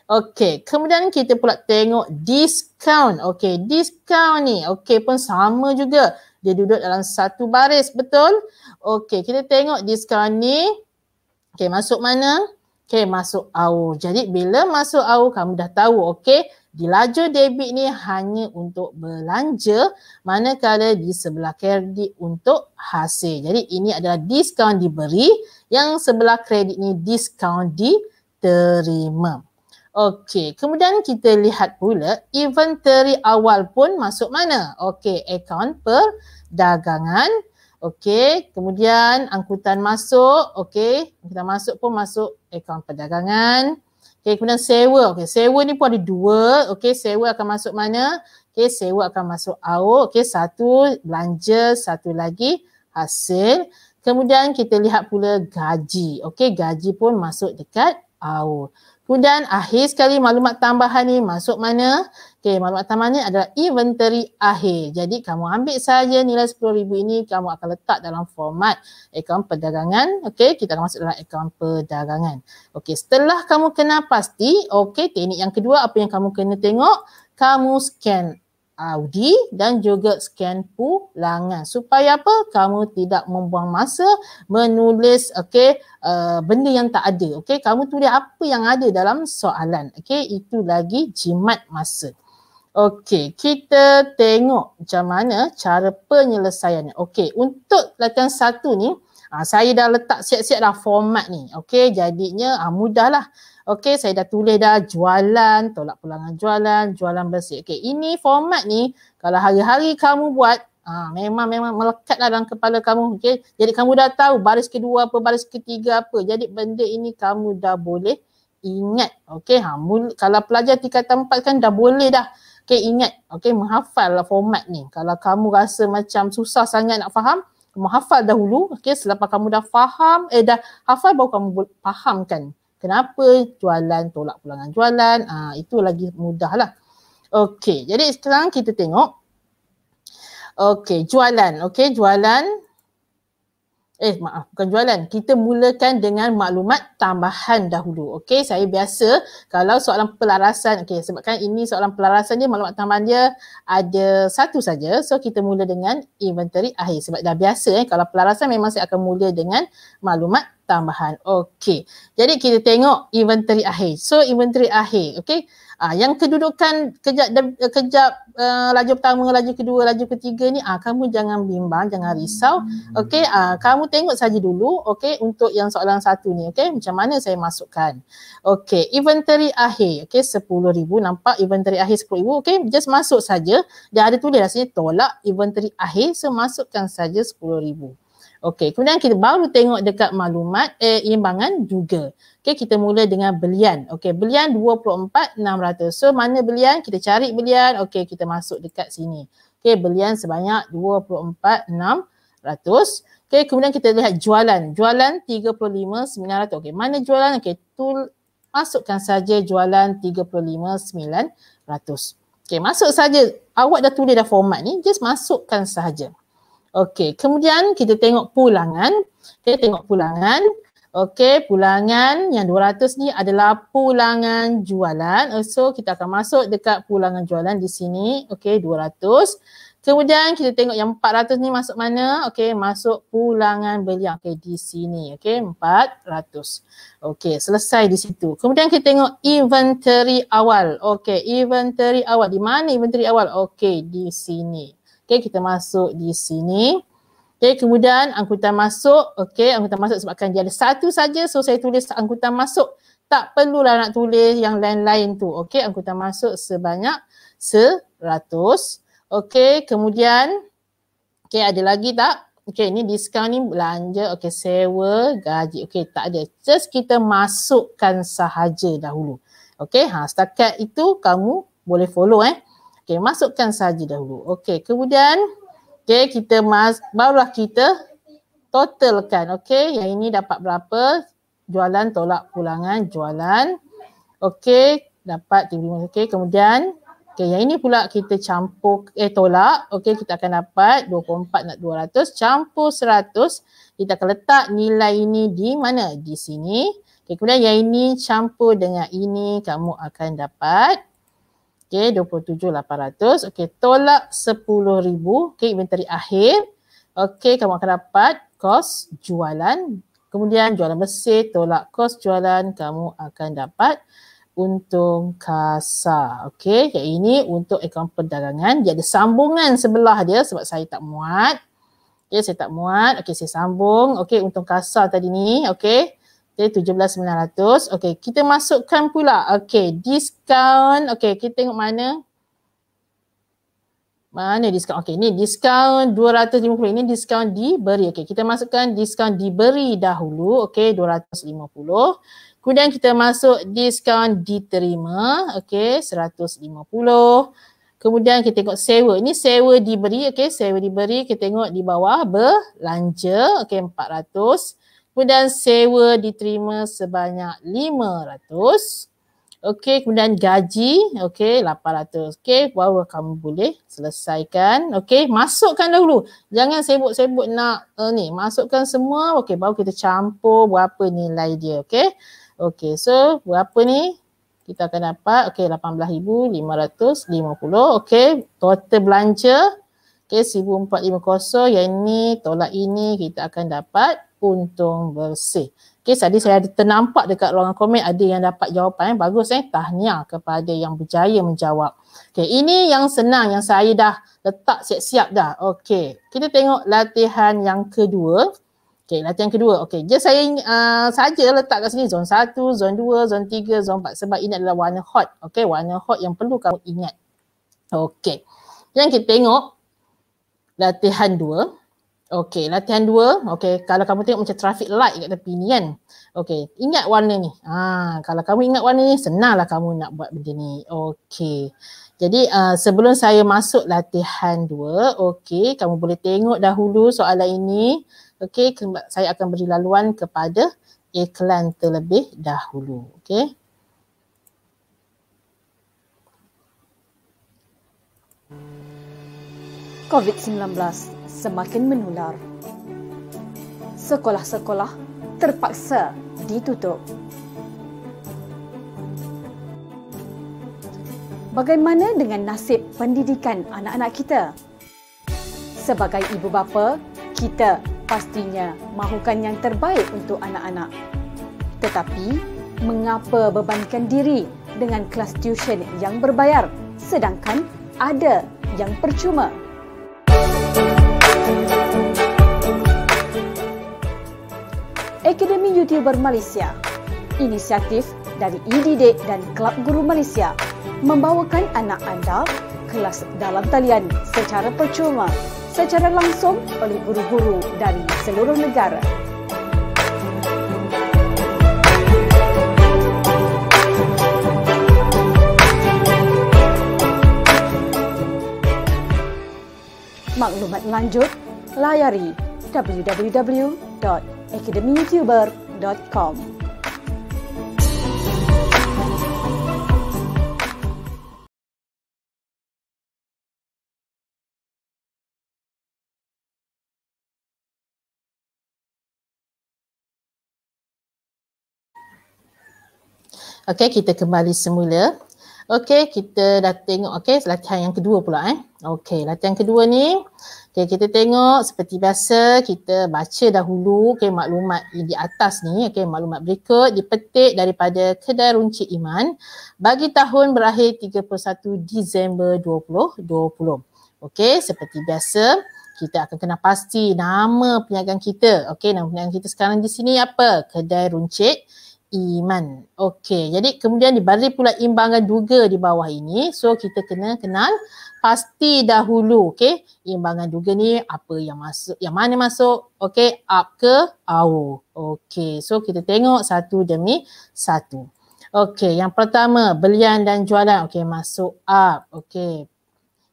Okey, kemudian kita pula tengok diskaun. Okey, diskaun ni okey pun sama juga. Dia duduk dalam satu baris, betul? Okey, kita tengok diskaun ni. Okey, masuk mana? Okey, masuk AU. Jadi bila masuk AU, kamu dah tahu, okey? di lajur debit ni hanya untuk belanja manakala di sebelah kredit untuk hasil. Jadi ini adalah diskaun diberi yang sebelah kredit ni diskaun diterima. Okey, kemudian kita lihat pula inventory awal pun masuk mana? Okey, akaun perdagangan. Okey, kemudian angkutan masuk. Okey, kita masuk pun masuk akaun perdagangan. Okay, kemudian sewa. Okay, sewa ni pun ada dua. Okay, sewa akan masuk mana? Okay, sewa akan masuk AOK. Okay, satu belanja, satu lagi hasil. Kemudian kita lihat pula gaji. Okay, gaji pun masuk dekat AOK. Kemudian akhir sekali maklumat tambahan ni masuk mana? Okey, maklumat tambahan ni adalah inventory akhir. Jadi kamu ambil saja nilai RM10,000 ini, kamu akan letak dalam format akaun perdagangan. Okey, kita akan masuk dalam akaun perdagangan. Okey, setelah kamu kena pasti, okey, teknik yang kedua apa yang kamu kena tengok? Kamu scan Audi dan juga scan pulangan supaya apa kamu tidak membuang masa menulis okey uh, benda yang tak ada okey kamu tulis apa yang ada dalam soalan okey itu lagi jimat masa okey kita tengok macam mana cara penyelesaiannya okey untuk latihan satu ni ah, saya dah letak siap-siap dah format ni okey jadinya uh, mudahlah lah Okey, saya dah tulis dah jualan, tolak pulangan jualan, jualan bersih. Okey, ini format ni kalau hari-hari kamu buat, ha, memang memang melekat lah dalam kepala kamu. Okey, jadi kamu dah tahu baris kedua apa, baris ketiga apa. Jadi benda ini kamu dah boleh ingat. Okey, ha, kalau pelajar tingkat tempat kan dah boleh dah. Okey, ingat. Okey, menghafal lah format ni. Kalau kamu rasa macam susah sangat nak faham, menghafal dahulu. Okey, selepas kamu dah faham, eh dah hafal baru kamu faham kan kenapa jualan tolak pulangan jualan ha, itu lagi mudah lah okey jadi sekarang kita tengok Okay, jualan Okay, jualan Eh maaf bukan jualan. Kita mulakan dengan maklumat tambahan dahulu. Okey, saya biasa kalau soalan pelarasan okey sebabkan ini soalan pelarasan dia maklumat tambahan dia ada satu saja. So kita mula dengan inventory akhir sebab dah biasa eh kalau pelarasan memang saya akan mula dengan maklumat tambahan. Okey. Jadi kita tengok inventory akhir. So inventory akhir, okey. Ah yang kedudukan kejap eh, kejap uh, laju pertama, laju kedua, laju ketiga ni ah kamu jangan bimbang, jangan risau. Okey, ah kamu tengok saja dulu, okey untuk yang soalan satu ni, okey. Macam mana saya masukkan? Okey, inventory akhir. Okey, 10,000 nampak inventory akhir 10,000. Okey, just masuk saja. Dia ada tulis rasanya tolak inventory akhir, so masukkan saja 10,000. Okey, kemudian kita baru tengok dekat maklumat eh, imbangan juga. Okey, kita mula dengan belian. Okey, belian 24,600. So, mana belian? Kita cari belian. Okey, kita masuk dekat sini. Okey, belian sebanyak 24,600. Okey, kemudian kita lihat jualan. Jualan 35,900. Okey, mana jualan? Okey, tool masukkan saja jualan 35,900. Okey, masuk saja. Awak dah tulis dah format ni, just masukkan saja. Okey, kemudian kita tengok pulangan. Kita tengok pulangan. Okey, pulangan yang 200 ni adalah pulangan jualan. Oh, so, kita akan masuk dekat pulangan jualan di sini. Okey, 200. Kemudian kita tengok yang 400 ni masuk mana. Okey, masuk pulangan belian. Okey, di sini. Okey, 400. Okey, selesai di situ. Kemudian kita tengok inventory awal. Okey, inventory awal. Di mana inventory awal? Okey, di sini. Okey, kita masuk di sini. Okey, kemudian angkutan masuk. Okey, angkutan masuk sebabkan dia ada satu saja. So, saya tulis angkutan masuk. Tak perlulah nak tulis yang lain-lain tu. Okey, angkutan masuk sebanyak seratus. Okey, kemudian. Okey, ada lagi tak? Okey, ni diskaun ni belanja. Okey, sewa, gaji. Okey, tak ada. Just kita masukkan sahaja dahulu. Okey, ha, setakat itu kamu boleh follow eh. Okey, masukkan saja dahulu. Okey, kemudian okey kita mas barulah kita totalkan. Okey, yang ini dapat berapa? Jualan tolak pulangan jualan. Okey, dapat 35. Okey, kemudian Okey, yang ini pula kita campur, eh tolak. Okey, kita akan dapat 24 nak 200. Campur 100. Kita akan letak nilai ini di mana? Di sini. Okey, kemudian yang ini campur dengan ini kamu akan dapat Okey, 27,800. Okey, tolak 10,000. Okay, inventory akhir. Okey, kamu akan dapat kos jualan. Kemudian jualan mesin, tolak kos jualan, kamu akan dapat untung kasa. Okey, yang ini untuk akaun perdagangan. Dia ada sambungan sebelah dia sebab saya tak muat. Okay, saya tak muat. Okey, saya sambung. Okey, untung kasa tadi ni. Okey. Okay, 17,900. Okay, kita masukkan pula. Okay, discount. Okay, kita tengok mana. Mana discount? Okay, ni discount 250. Ini discount diberi. Okay, kita masukkan discount diberi dahulu. Okay, 250. Kemudian kita masuk discount diterima. Okay, 150. Kemudian kita tengok sewa. Ini sewa diberi. Okay, sewa diberi. Kita tengok di bawah belanja. Okay, kemudian sewa diterima sebanyak 500 okey kemudian gaji okey 800 okey baru kamu boleh selesaikan okey masukkan dahulu jangan sibuk-sibuk nak uh, ni masukkan semua okey baru kita campur berapa nilai dia okey okey so berapa ni kita akan dapat okey 18550 okey total belanja okey 1450 yang ni tolak ini kita akan dapat untung bersih. Okey, tadi saya ada ternampak dekat ruangan komen ada yang dapat jawapan. Eh. Bagus eh. Tahniah kepada yang berjaya menjawab. Okey, ini yang senang yang saya dah letak siap-siap dah. Okey, kita tengok latihan yang kedua. Okey, latihan kedua. Okey, je saya uh, saja letak kat sini zon satu, zon dua, zon tiga, zon empat. sebab ini adalah warna hot. Okey, warna hot yang perlu kamu ingat. Okey. yang kita tengok latihan dua. Okay latihan dua. Okay, kalau kamu tengok macam traffic light kat tepi ni kan. Okey, ingat warna ni. Ha, kalau kamu ingat warna ni, senanglah kamu nak buat benda ni. Okey. Jadi uh, sebelum saya masuk latihan dua, Okay, kamu boleh tengok dahulu soalan ini. Okay, saya akan beri laluan kepada iklan terlebih dahulu. Okay, COVID-19 semakin menular. Sekolah-sekolah terpaksa ditutup. Bagaimana dengan nasib pendidikan anak-anak kita? Sebagai ibu bapa, kita pastinya mahukan yang terbaik untuk anak-anak. Tetapi, mengapa bebankan diri dengan kelas tuition yang berbayar sedangkan ada yang percuma? Akademi YouTuber Malaysia. Inisiatif dari IDD e dan Kelab Guru Malaysia membawakan anak anda kelas dalam talian secara percuma secara langsung oleh guru-guru dari seluruh negara. Maklumat lanjut layari www academyyoutuber.com. Okey, kita kembali semula. Okey, kita dah tengok okey latihan yang kedua pula eh. Okey, latihan kedua ni Okay, kita tengok seperti biasa kita baca dahulu okay, maklumat di atas ni okay, maklumat berikut dipetik daripada kedai runcit iman bagi tahun berakhir 31 Disember 2020. okay seperti biasa kita akan kena pasti nama perniagaan kita. okay nama perniagaan kita sekarang di sini apa? Kedai runcit iman. Okey, jadi kemudian di diberi pula imbangan duga di bawah ini. So kita kena kenal pasti dahulu, okey. Imbangan duga ni apa yang masuk, yang mana masuk, okey, up ke au. Okey, so kita tengok satu demi satu. Okey, yang pertama belian dan jualan, okey, masuk up, okey.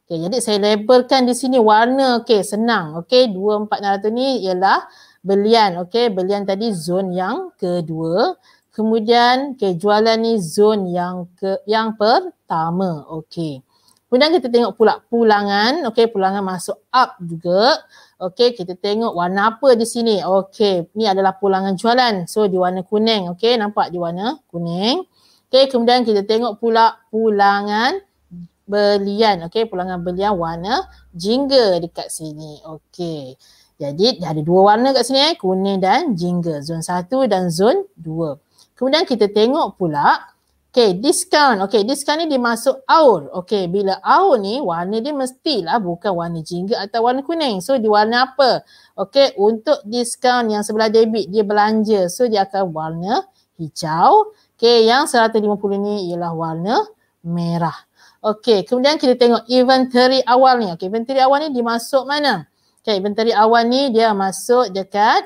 Okey, jadi saya labelkan di sini warna, okey, senang. Okey, 2400 ni ialah belian, okey. Belian tadi zon yang kedua. Kemudian okay, jualan ni zon yang ke, yang pertama. Okey. Kemudian kita tengok pula pulangan. Okey, pulangan masuk up juga. Okey, kita tengok warna apa di sini. Okey, ni adalah pulangan jualan. So, di warna kuning. Okey, nampak di warna kuning. Okey, kemudian kita tengok pula pulangan belian. Okey, pulangan belian warna jingga dekat sini. Okey. Jadi, dia ada dua warna kat sini eh. Kuning dan jingga. Zon satu dan zon dua. Kemudian kita tengok pula, okay, discount. Okay, discount ni dimasuk aur. Okay, bila aur ni warna dia mestilah bukan warna jingga atau warna kuning. So, di warna apa? Okay, untuk discount yang sebelah debit, dia belanja. So, dia akan warna hijau. Okay, yang 150 ni ialah warna merah. Okay, kemudian kita tengok inventory awal ni. Okay, inventory awal ni dimasuk mana? Okay, inventory awal ni dia masuk dekat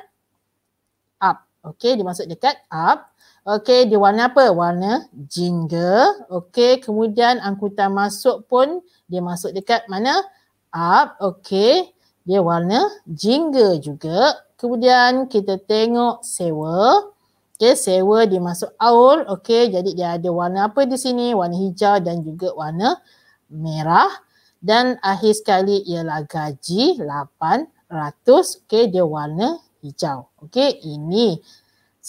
up. Okay, dia masuk dekat up. Okey, dia warna apa? Warna jingga. Okey, kemudian angkutan masuk pun dia masuk dekat mana? Up. Okey, dia warna jingga juga. Kemudian kita tengok sewa. Okey, sewa dia masuk aul. Okey, jadi dia ada warna apa di sini? Warna hijau dan juga warna merah. Dan akhir sekali ialah gaji 800. Okey, dia warna hijau. Okey, ini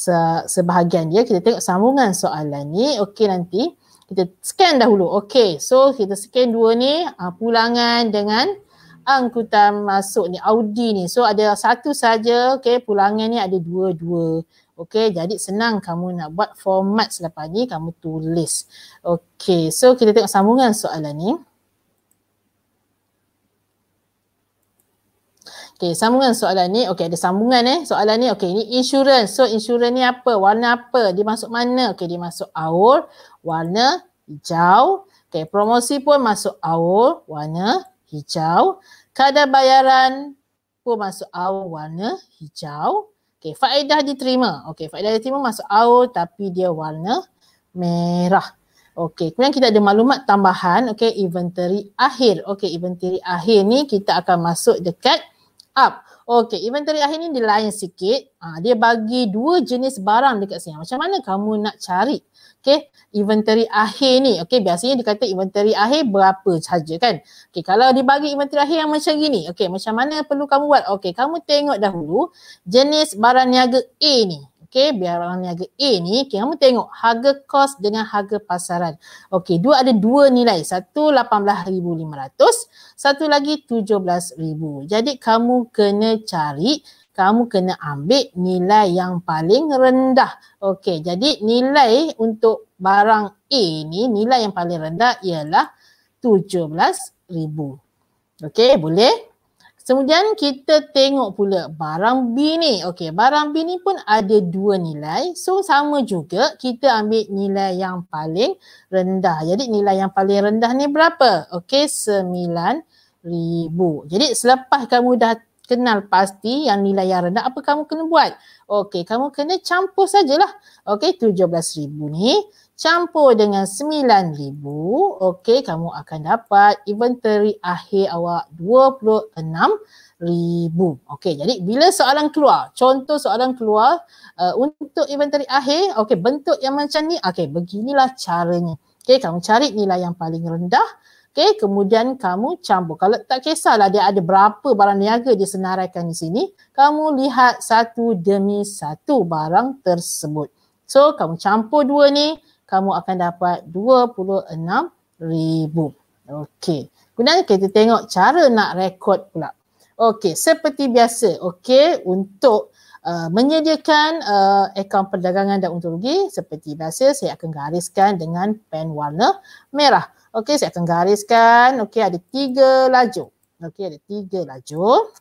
se, sebahagian dia. Kita tengok sambungan soalan ni. Okey nanti kita scan dahulu. Okey so kita scan dua ni uh, pulangan dengan angkutan masuk ni Audi ni. So ada satu saja okey pulangan ni ada dua-dua. Okey jadi senang kamu nak buat format selepas ni kamu tulis. Okey so kita tengok sambungan soalan ni. Okay, sambungan soalan ni. Okay, ada sambungan eh. Soalan ni, okay, ni insurance. So, insurance ni apa? Warna apa? Dia masuk mana? Okay, dia masuk aur, warna hijau. Okay, promosi pun masuk awal. warna hijau. Kadar bayaran pun masuk awal. warna hijau. Okay, faedah diterima. Okay, faedah diterima masuk awal. tapi dia warna merah. Okey, kemudian kita ada maklumat tambahan. Okey, inventory akhir. Okey, inventory akhir ni kita akan masuk dekat up. Okay, inventory akhir ni dia lain sikit. Ha, dia bagi dua jenis barang dekat sini. Macam mana kamu nak cari? Okay, inventory akhir ni. Okay, biasanya dia kata inventory akhir berapa sahaja kan? Okay, kalau dia bagi inventory akhir yang macam gini. Okay, macam mana perlu kamu buat? Okay, kamu tengok dahulu jenis barang niaga A ni. Okay, biar barang niaga A ni, okay, kamu tengok harga kos dengan harga pasaran. Okay, dua ada dua nilai. Satu, RM18,500 satu lagi 17,000. Jadi kamu kena cari kamu kena ambil nilai yang paling rendah. Okey, jadi nilai untuk barang A ni, nilai yang paling rendah ialah 17,000. Okey, boleh? Kemudian kita tengok pula barang B ni. Okey, barang B ni pun ada dua nilai. So sama juga kita ambil nilai yang paling rendah. Jadi nilai yang paling rendah ni berapa? Okey, sembilan ribu. Jadi selepas kamu dah kenal pasti yang nilai yang rendah apa kamu kena buat? Okey, kamu kena campur sajalah. Okey, tujuh belas ribu ni campur dengan sembilan ribu, okay, kamu akan dapat inventory akhir awak ribu, okay. jadi bila soalan keluar contoh soalan keluar uh, untuk inventory akhir okay, bentuk yang macam ni okay, beginilah caranya Okay, kamu cari nilai yang paling rendah okay, kemudian kamu campur kalau tak kisahlah dia ada berapa barang niaga dia senaraikan di sini kamu lihat satu demi satu barang tersebut so kamu campur dua ni kamu akan dapat RM26,000. Okey. Kemudian kita tengok cara nak rekod pula. Okey, seperti biasa, okey, untuk uh, menyediakan uh, akaun perdagangan dan untung rugi, seperti biasa, saya akan gariskan dengan pen warna merah. Okey, saya akan gariskan, okey, ada tiga laju. Okey, ada tiga laju.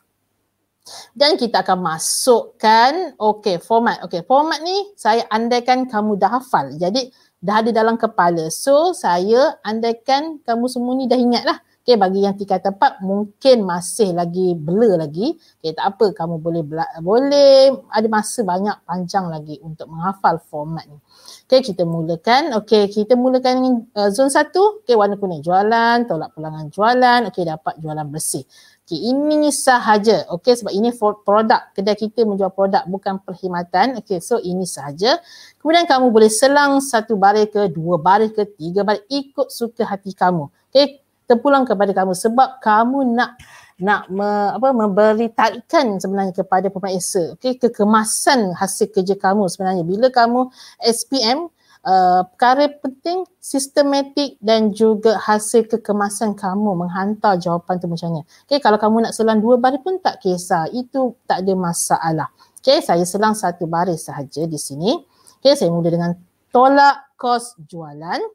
Dan kita akan masukkan, okey, format. Okey, format ni saya andaikan kamu dah hafal. Jadi, dah ada dalam kepala. So saya andaikan kamu semua ni dah ingat lah. Okay bagi yang tiga tempat mungkin masih lagi blur lagi. Okay tak apa kamu boleh boleh ada masa banyak panjang lagi untuk menghafal format ni. Okay kita mulakan. Okay kita mulakan dengan uh, zone satu. Okay warna kuning jualan, tolak pulangan jualan. Okay dapat jualan bersih. Okay, ini sahaja. Okay, sebab ini for produk. Kedai kita menjual produk bukan perkhidmatan. Okay, so ini sahaja. Kemudian kamu boleh selang satu baris ke, dua baris ke, tiga baris. Ikut suka hati kamu. Okay, terpulang kepada kamu sebab kamu nak nak me, apa memberi tarikan sebenarnya kepada pemain Okay, kekemasan hasil kerja kamu sebenarnya bila kamu SPM Uh, perkara penting sistematik dan juga hasil kekemasan kamu menghantar jawapan tu macam mana. Okay, kalau kamu nak selang dua baris pun tak kisah. Itu tak ada masalah. Okay, saya selang satu baris sahaja di sini. Okay, saya mula dengan tolak kos jualan.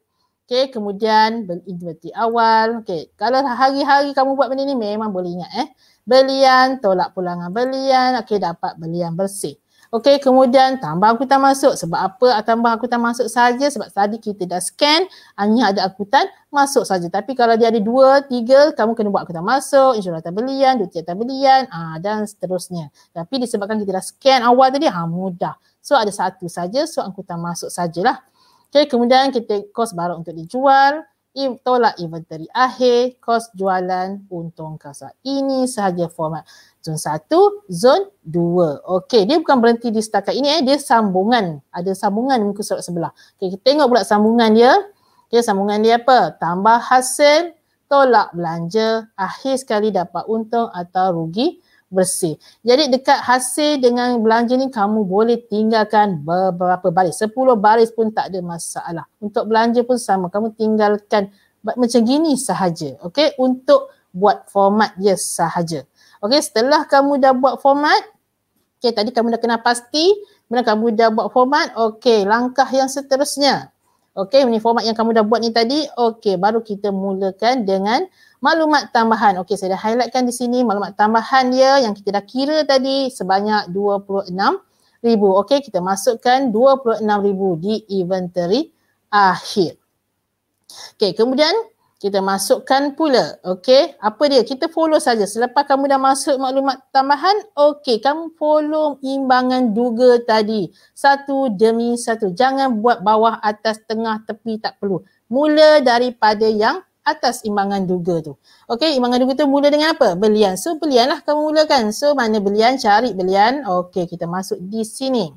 Okay, kemudian beli awal. Okay, kalau hari-hari kamu buat benda ni memang boleh ingat eh. Belian, tolak pulangan belian. Okay, dapat belian bersih. Okey, kemudian tambah akutan masuk. Sebab apa ah, tambah akutan masuk saja? Sebab tadi kita dah scan, hanya ah, ada akutan masuk saja. Tapi kalau dia ada dua, tiga, kamu kena buat akutan masuk, insurans tabelian, duty tabelian ah, dan seterusnya. Tapi disebabkan kita dah scan awal tadi, ha, mudah. So ada satu saja, so akutan masuk sajalah. Okey, kemudian kita kos barang untuk dijual. Tolak inventory akhir, kos jualan, untung kasar. Ini sahaja format zon satu, zon dua. Okey, dia bukan berhenti di setakat ini eh, dia sambungan. Ada sambungan muka surat sebelah. Okey, kita tengok pula sambungan dia. Okey, sambungan dia apa? Tambah hasil, tolak belanja, akhir sekali dapat untung atau rugi bersih. Jadi dekat hasil dengan belanja ni kamu boleh tinggalkan beberapa baris. sepuluh baris pun tak ada masalah. Untuk belanja pun sama. Kamu tinggalkan macam gini sahaja. Okey, untuk buat format dia sahaja. Okey, setelah kamu dah buat format, okey tadi kamu dah kena pasti, bila kamu dah buat format, okey, langkah yang seterusnya. Okey, ini format yang kamu dah buat ni tadi. Okey, baru kita mulakan dengan maklumat tambahan. Okey, saya dah highlightkan di sini maklumat tambahan dia yang kita dah kira tadi sebanyak 26,000. Okey, kita masukkan 26,000 di inventory akhir. Okey, kemudian kita masukkan pula okey apa dia kita follow saja selepas kamu dah masuk maklumat tambahan okey kamu follow imbangan duga tadi satu demi satu jangan buat bawah atas tengah tepi tak perlu mula daripada yang atas imbangan duga tu. Okey, imbangan duga tu mula dengan apa? Belian. So, belianlah kamu mulakan. So, mana belian? Cari belian. Okey, kita masuk di sini.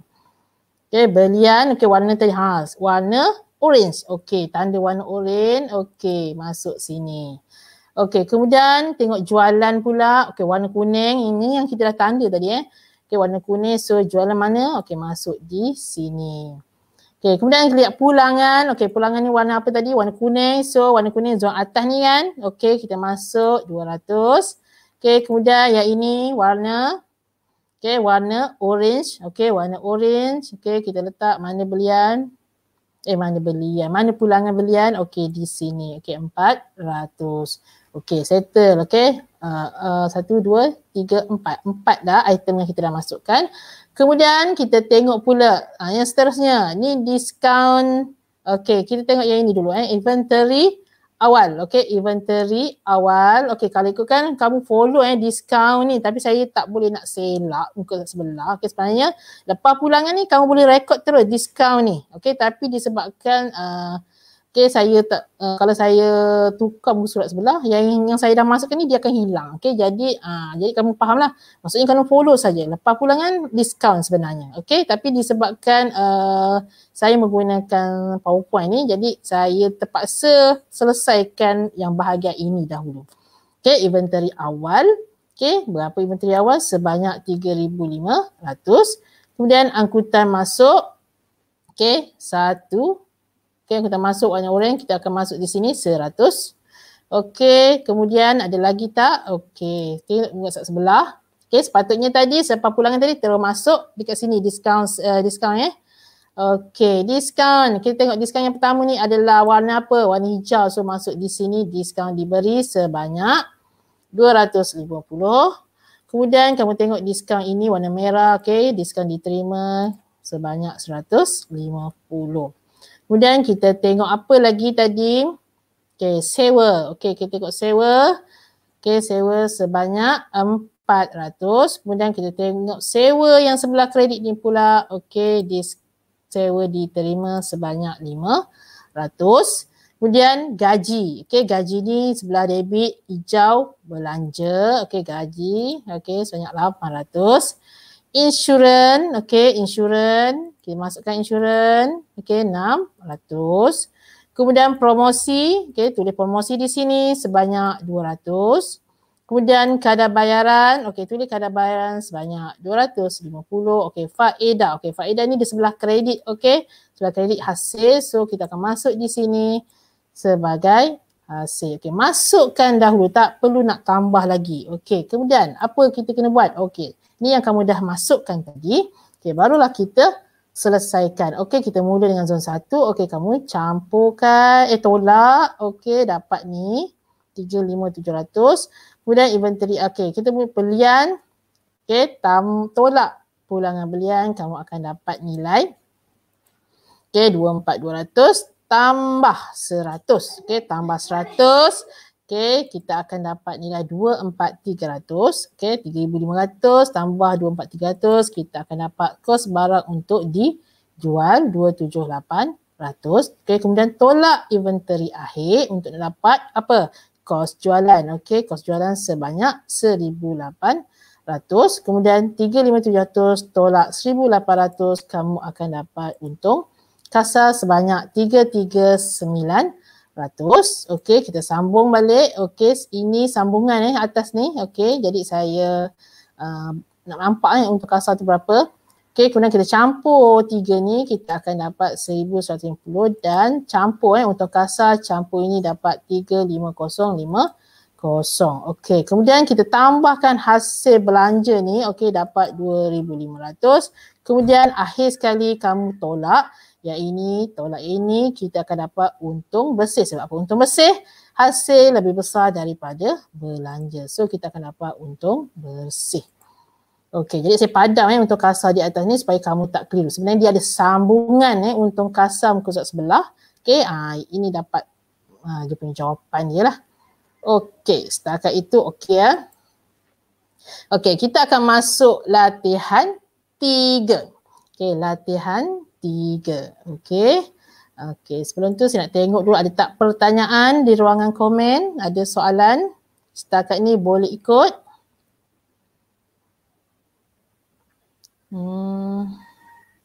Okey, belian. Okey, warna tadi. Ha, warna orange. Okey, tanda warna orange. Okey, masuk sini. Okey, kemudian tengok jualan pula. Okey, warna kuning ini yang kita dah tanda tadi eh. Okey, warna kuning. So, jualan mana? Okey, masuk di sini. Okey, kemudian kita lihat pulangan. Okey, pulangan ni warna apa tadi? Warna kuning. So, warna kuning zon atas ni kan. Okey, kita masuk 200. Okey, kemudian yang ini warna Okay, warna orange. Okay, warna orange. Okay, kita letak mana belian. Eh mana belian? Mana pulangan belian? Okey di sini. Okey empat ratus. Okey settle. Okey uh, uh, satu dua tiga empat. Empat dah item yang kita dah masukkan. Kemudian kita tengok pula uh, yang seterusnya. Ni discount. Okey kita tengok yang ini dulu eh. Inventory awal okay inventory awal okay kalau ikutkan kamu follow eh discount ni tapi saya tak boleh nak selak muka sebelah okay sebenarnya lepas pulangan ni kamu boleh record terus discount ni okay tapi disebabkan uh, okay saya tak uh, kalau saya tukar buku surat sebelah yang yang saya dah masukkan ni dia akan hilang okay jadi uh, jadi kamu lah maksudnya kamu follow saja lepas pulangan diskaun sebenarnya okay tapi disebabkan uh, saya menggunakan powerpoint ni jadi saya terpaksa selesaikan yang bahagian ini dahulu okay inventory awal okay berapa inventory awal sebanyak 3500 kemudian angkutan masuk okay satu. Okey, kita masuk warna oren, kita akan masuk di sini 100. Okey, kemudian ada lagi tak? Okey, tengok okay, buat sebelah. Okey, sepatutnya tadi selepas pulangan tadi terus masuk dekat sini diskaun uh, eh, diskaun eh. Okey, diskaun. Kita tengok diskaun yang pertama ni adalah warna apa? Warna hijau. So masuk di sini diskaun diberi sebanyak 250. Kemudian kamu tengok diskaun ini warna merah. Okey, diskaun diterima sebanyak 150. Kemudian kita tengok apa lagi tadi. Okay, sewa. Okay, kita tengok sewa. Okay, sewa sebanyak 400. Kemudian kita tengok sewa yang sebelah kredit ni pula. Okay, dis sewa diterima sebanyak 500. Kemudian gaji. Okay, gaji ni sebelah debit hijau belanja. Okay, gaji. Okay, sebanyak 800. Insurance. Okay, insurance. Okey, masukkan insurans. Okey, ratus. Kemudian promosi. Okey, tulis promosi di sini sebanyak dua ratus. Kemudian kadar bayaran. Okey, tulis kadar bayaran sebanyak dua ratus lima puluh. Okey, faedah. Okey, faedah ni di sebelah kredit. Okey, sebelah kredit hasil. So, kita akan masuk di sini sebagai hasil. Okey, masukkan dahulu. Tak perlu nak tambah lagi. Okey, kemudian apa kita kena buat? Okey, ni yang kamu dah masukkan tadi. Okey, barulah kita selesaikan. Okey, kita mula dengan zon satu. Okey, kamu campurkan, eh tolak. Okey, dapat ni. 35,700. Kemudian inventory, okey. Kita punya belian, okey, tam, tolak pulangan belian, kamu akan dapat nilai. Okey, 24,200 tambah 100. Okey, tambah 100. Okey, kita akan dapat nilai 24300. Okey, 3500 tambah 24300 kita akan dapat kos barang untuk dijual 27800. Okey, kemudian tolak inventory akhir untuk dapat apa? Kos jualan. Okey, kos jualan sebanyak 1800. Kemudian 3500 tolak 1800 kamu akan dapat untung kasar sebanyak 339 100, Okey, kita sambung balik. Okey, ini sambungan eh atas ni. Okey, jadi saya uh, nak nampak eh untuk kasar tu berapa. Okey, kemudian kita campur tiga ni kita akan dapat 1150 dan campur eh untuk kasar campur ini dapat 35050. Okey, kemudian kita tambahkan hasil belanja ni okey dapat 2500. Kemudian akhir sekali kamu tolak. Yang ini, tolak ini, kita akan dapat untung bersih. Sebab apa? Untung bersih, hasil lebih besar daripada belanja. So, kita akan dapat untung bersih. Okey, jadi saya padam eh, untung kasar di atas ni supaya kamu tak keliru. Sebenarnya dia ada sambungan eh, untung kasar muka surat sebelah. Okey, ah, ini dapat ah, dia punya jawapan dia lah. Okey, setakat itu okey ya. Eh. Okey, kita akan masuk latihan tiga. Okey, latihan tiga. okay, okay. sebelum tu saya nak tengok dulu ada tak pertanyaan di ruangan komen, ada soalan. Setakat ni boleh ikut. Hmm.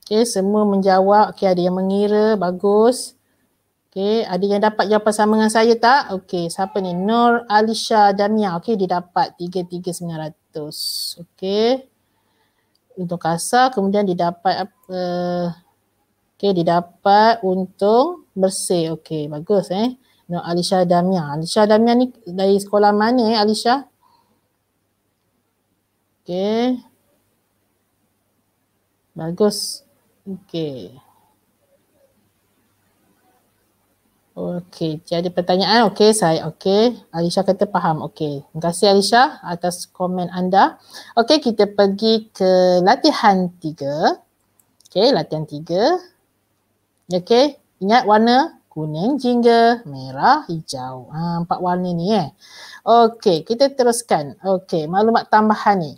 Okey, semua menjawab. Okey, ada yang mengira, bagus. Okay, ada yang dapat jawapan sama dengan saya tak? Okay, siapa ni? Nur Alisha Damia. Okey, dia dapat ratus. Okay, Untuk kasar, kemudian didapat. Uh, Okey, dia dapat untung bersih. Okey, bagus eh. No, Alisha Damia. Alisha Damia ni dari sekolah mana eh, Alisha? Okey. Bagus. Okey. Okey, tiada pertanyaan. Okey, saya okey. Alisha kata faham. Okey. Terima kasih Alisha atas komen anda. Okey, kita pergi ke latihan tiga. Okey, latihan tiga. Okey, ingat warna kuning, jingga, merah, hijau. Ha, empat warna ni eh. Okey, kita teruskan. Okey, maklumat tambahan ni.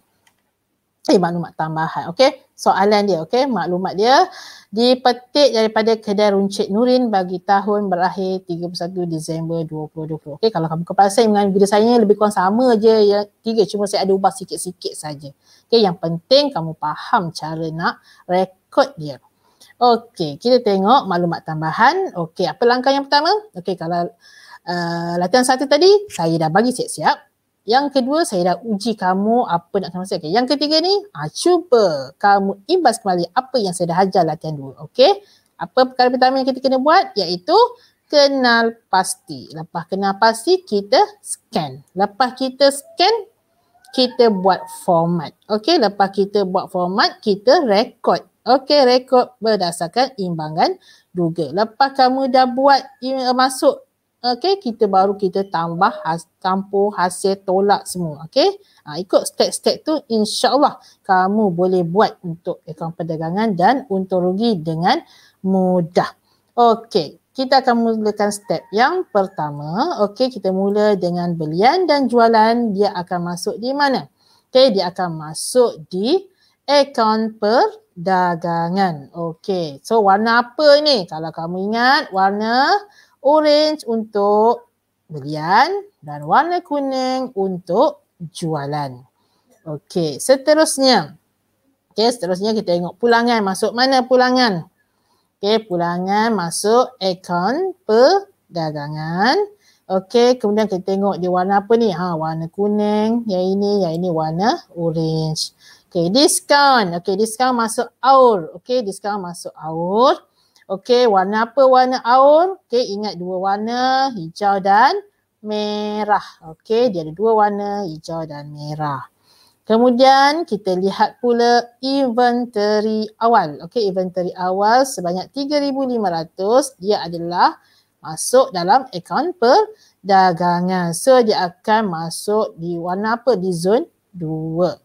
Eh, maklumat tambahan. Okey, soalan dia. Okey, maklumat dia dipetik daripada kedai runcit Nurin bagi tahun berakhir 31 Disember 2020. Okey, kalau kamu kepasang dengan video saya lebih kurang sama je yang tiga. Cuma saya ada ubah sikit-sikit saja. Okey, yang penting kamu faham cara nak rekod dia. Okey, kita tengok maklumat tambahan. Okey, apa langkah yang pertama? Okey, kalau uh, latihan satu tadi, saya dah bagi siap-siap. Yang kedua, saya dah uji kamu apa nak kena Okey, yang ketiga ni, ha, cuba kamu imbas kembali apa yang saya dah ajar latihan dua. Okey, apa perkara pertama yang kita kena buat? Iaitu kenal pasti. Lepas kenal pasti, kita scan. Lepas kita scan, kita buat format. Okey, lepas kita buat format, kita record. Okey, rekod berdasarkan imbangan duga. Lepas kamu dah buat eh, masuk, okey, kita baru kita tambah has, campur hasil tolak semua, okey. Ha, ikut step-step tu insyaAllah kamu boleh buat untuk akaun perdagangan dan untung rugi dengan mudah. Okey, kita akan mulakan step yang pertama. Okey, kita mula dengan belian dan jualan. Dia akan masuk di mana? Okey, dia akan masuk di akaun perdagangan dagangan. Okey. So warna apa ini? Kalau kamu ingat warna orange untuk belian dan warna kuning untuk jualan. Okey. Seterusnya. Okey. Seterusnya kita tengok pulangan. Masuk mana pulangan? Okey. Pulangan masuk akaun perdagangan. Okey. Kemudian kita tengok dia warna apa ni? Ha, warna kuning. Yang ini. Yang ini warna Orange. Okay, diskaun. Okay, diskaun masuk aur. Okay, diskaun masuk aur. Okay, warna apa warna aur? Okay, ingat dua warna hijau dan merah. Okay, dia ada dua warna hijau dan merah. Kemudian kita lihat pula inventory awal. Okay, inventory awal sebanyak 3,500 dia adalah masuk dalam akaun perdagangan. So dia akan masuk di warna apa? Di zon 2.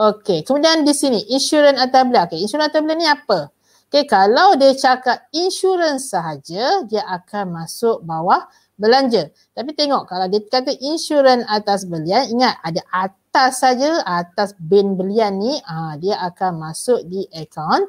Okey, kemudian di sini insurans atau belah. Okey, insurans atau belah ni apa? Okey, kalau dia cakap insurans sahaja, dia akan masuk bawah belanja. Tapi tengok kalau dia kata insurans atas belian, ingat ada atas saja atas bin belian ni, ah dia akan masuk di akaun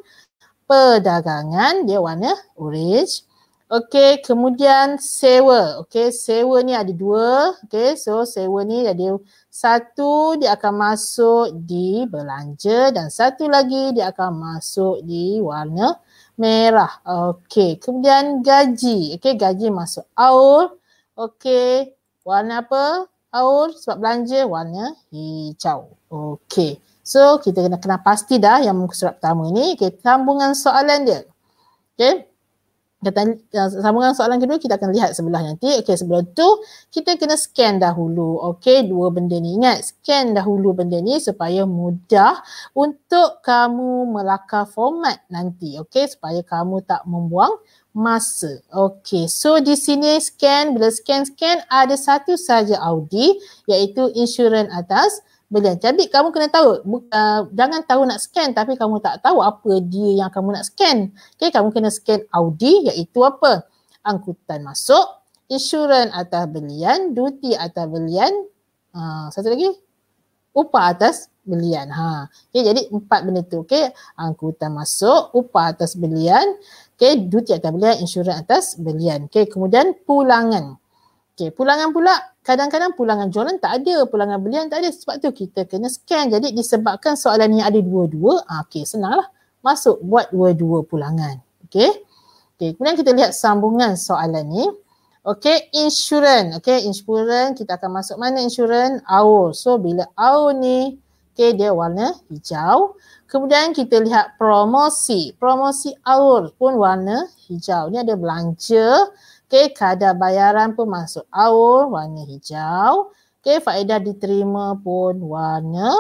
perdagangan dia warna orange. Okey, kemudian sewa. Okey, sewa ni ada dua. Okey, so sewa ni ada satu dia akan masuk di belanja dan satu lagi dia akan masuk di warna merah. Okey, kemudian gaji. Okey, gaji masuk aur. Okey, warna apa? Aur sebab belanja warna hijau. Okey. So kita kena kena pasti dah yang muka surat pertama ni. Okey, sambungan soalan dia. Okey. Dan sama dengan soalan kedua kita akan lihat sebelah nanti. Okey sebelum tu kita kena scan dahulu. Okey dua benda ni ingat scan dahulu benda ni supaya mudah untuk kamu melaka format nanti. Okey supaya kamu tak membuang masa. Okey so di sini scan bila scan scan ada satu saja Audi iaitu insurans atas Belian. Jadi kamu kena tahu, buka, uh, jangan tahu nak scan tapi kamu tak tahu apa dia yang kamu nak scan. Okay, kamu kena scan Audi iaitu apa? Angkutan masuk, insurans atas belian, duty atas belian, uh, satu lagi, upah atas belian. Ha. Okay, jadi empat benda tu. Okay, angkutan masuk, upah atas belian, okay, duty atas belian, insurans atas belian. Okay, kemudian pulangan. Okay, pulangan pula kadang-kadang pulangan jualan tak ada, pulangan belian tak ada sebab tu kita kena scan. Jadi disebabkan soalan ni ada dua-dua, ah, okay senanglah masuk buat dua-dua pulangan. Okay. okay, kemudian kita lihat sambungan soalan ni. Okay, insurans. Okay, insurans kita akan masuk mana insurans? AO. So, bila AO ni, okay, dia warna hijau. Kemudian kita lihat promosi. Promosi AO pun warna hijau. Ni ada belanja. Okey, kadar bayaran pun masuk awal warna hijau. Okey, faedah diterima pun warna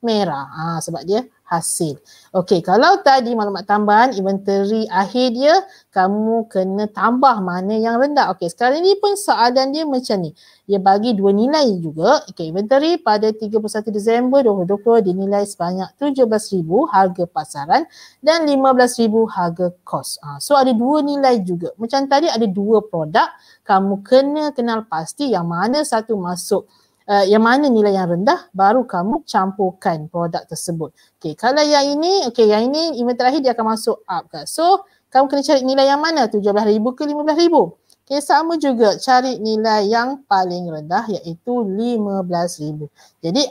merah. Ha, sebab dia hasil. Okey, kalau tadi maklumat tambahan inventory akhir dia, kamu kena tambah mana yang rendah. Okey, sekarang ni pun soalan dia macam ni. Dia bagi dua nilai juga. Okey, inventory pada 31 Disember 2020 dinilai sebanyak 17,000 harga pasaran dan 15,000 harga kos. Ha, so ada dua nilai juga. Macam tadi ada dua produk, kamu kena kenal pasti yang mana satu masuk uh, yang mana nilai yang rendah baru kamu campurkan produk tersebut. Okay, kalau yang ini, okay, yang ini event terakhir dia akan masuk up kan. So, kamu kena cari nilai yang mana? RM17,000 ke 15000 Okay, sama juga cari nilai yang paling rendah iaitu 15000 Jadi,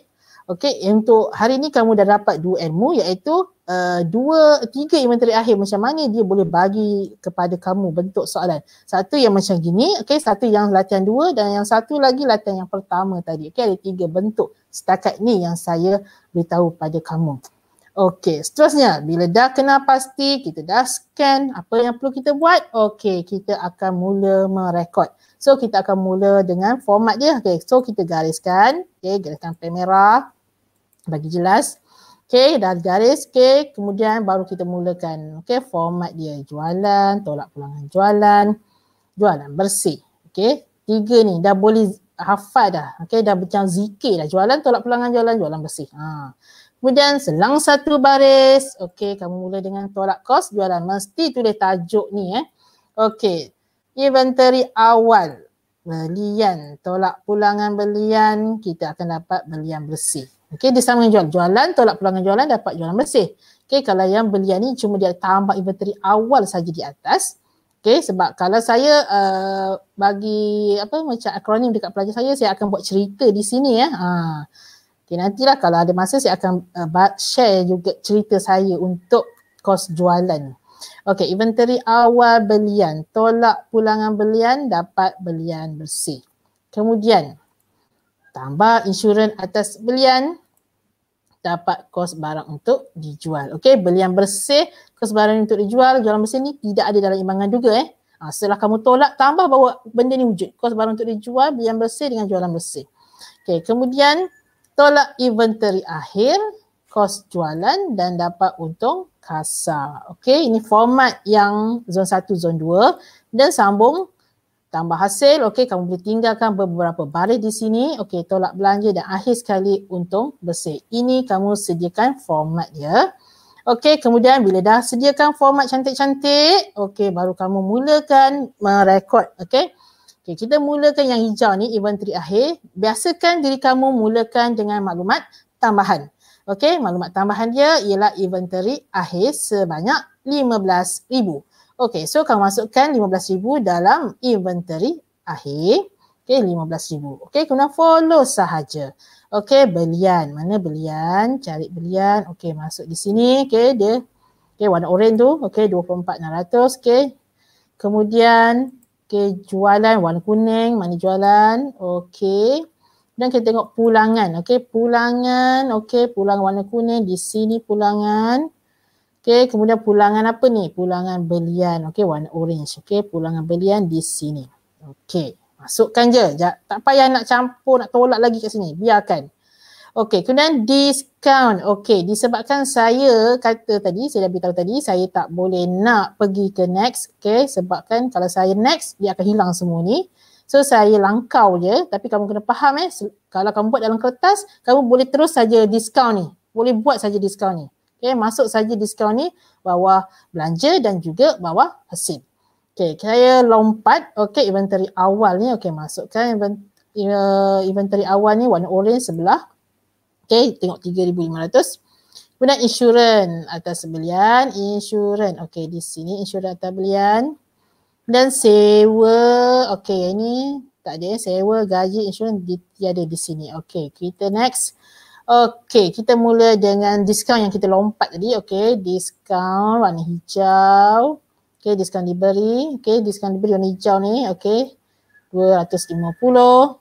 okay, untuk hari ini kamu dah dapat dua ilmu iaitu uh, dua tiga yang terakhir macam mana dia boleh bagi kepada kamu bentuk soalan. Satu yang macam gini, okay satu yang latihan dua dan yang satu lagi latihan yang pertama tadi. okay ada tiga bentuk setakat ni yang saya beritahu pada kamu. Okey, seterusnya bila dah kena pasti, kita dah scan apa yang perlu kita buat, okey, kita akan mula merekod. So kita akan mula dengan format dia. Okey, so kita gariskan, okay gariskan pen merah bagi jelas. Okay, dah garis okay. Kemudian baru kita mulakan okay, format dia jualan, tolak pulangan jualan, jualan bersih. Okay, tiga ni dah boleh hafal dah. Okay, dah macam zikir dah jualan, tolak pulangan jualan, jualan bersih. Ha. Kemudian selang satu baris. Okay, kamu mula dengan tolak kos jualan. Mesti tulis tajuk ni eh. Okay, inventory awal belian, tolak pulangan belian, kita akan dapat belian bersih. Okey, dia sama jual. Jualan, tolak peluangan jualan, dapat jualan bersih. Okey, kalau yang belian ni cuma dia tambah inventory awal saja di atas. Okey, sebab kalau saya uh, bagi apa macam akronim dekat pelajar saya, saya akan buat cerita di sini ya. Ha. Okey, nantilah kalau ada masa saya akan uh, share juga cerita saya untuk kos jualan. Okey, inventory awal belian, tolak pulangan belian, dapat belian bersih. Kemudian, tambah insurans atas belian dapat kos barang untuk dijual. Okey, belian bersih, kos barang untuk dijual, jualan bersih ni tidak ada dalam imbangan juga eh. Ha, setelah kamu tolak, tambah bahawa benda ni wujud. Kos barang untuk dijual, belian bersih dengan jualan bersih. Okey, kemudian tolak inventory akhir, kos jualan dan dapat untung kasar. Okey, ini format yang zon 1, zon 2 dan sambung tambah hasil, okey kamu boleh tinggalkan beberapa baris di sini, okey tolak belanja dan akhir sekali untung bersih. Ini kamu sediakan format dia. Okey, kemudian bila dah sediakan format cantik-cantik, okey baru kamu mulakan merekod, okey. Okey, kita mulakan yang hijau ni inventory akhir. Biasakan diri kamu mulakan dengan maklumat tambahan. Okey, maklumat tambahan dia ialah inventory akhir sebanyak 15,000. Okay, so kamu masukkan RM15,000 dalam inventory akhir. Okay, RM15,000. Okay, kena follow sahaja. Okay, belian. Mana belian? Cari belian. Okay, masuk di sini. Okay, dia. Okay, warna oranye tu. Okay, RM24,600. Okay. Kemudian, okay, jualan warna kuning. Mana jualan? Okay. Dan kita tengok pulangan. Okay, pulangan. Okay, pulang warna kuning. Di sini pulangan. Okay. Okey, kemudian pulangan apa ni? Pulangan belian. Okey, warna orange. Okey, pulangan belian di sini. Okey, masukkan je. Tak payah nak campur, nak tolak lagi kat sini. Biarkan. Okey, kemudian discount. Okey, disebabkan saya kata tadi, saya dah beritahu tadi, saya tak boleh nak pergi ke next. Okey, sebabkan kalau saya next, dia akan hilang semua ni. So, saya langkau je. Tapi kamu kena faham eh, kalau kamu buat dalam kertas, kamu boleh terus saja discount ni. Boleh buat saja discount ni. Okay, masuk saja diskaun ni bawah belanja dan juga bawah hasil. Okay, saya lompat. Okay, inventory awal ni. Okay, masukkan inventory eh, awal ni warna orange sebelah. Okay, tengok 3,500. Kemudian insurans atas belian. Insurans. Okay, di sini insurans atas belian. Dan sewa. Okay, ini tak ada. Sewa, gaji, insurans dia ada di sini. Okay, kita next. Okey, kita mula dengan diskaun yang kita lompat tadi. Okey, diskaun warna hijau. Okey, diskaun diberi. Okey, diskaun diberi warna hijau ni. Okey, 250.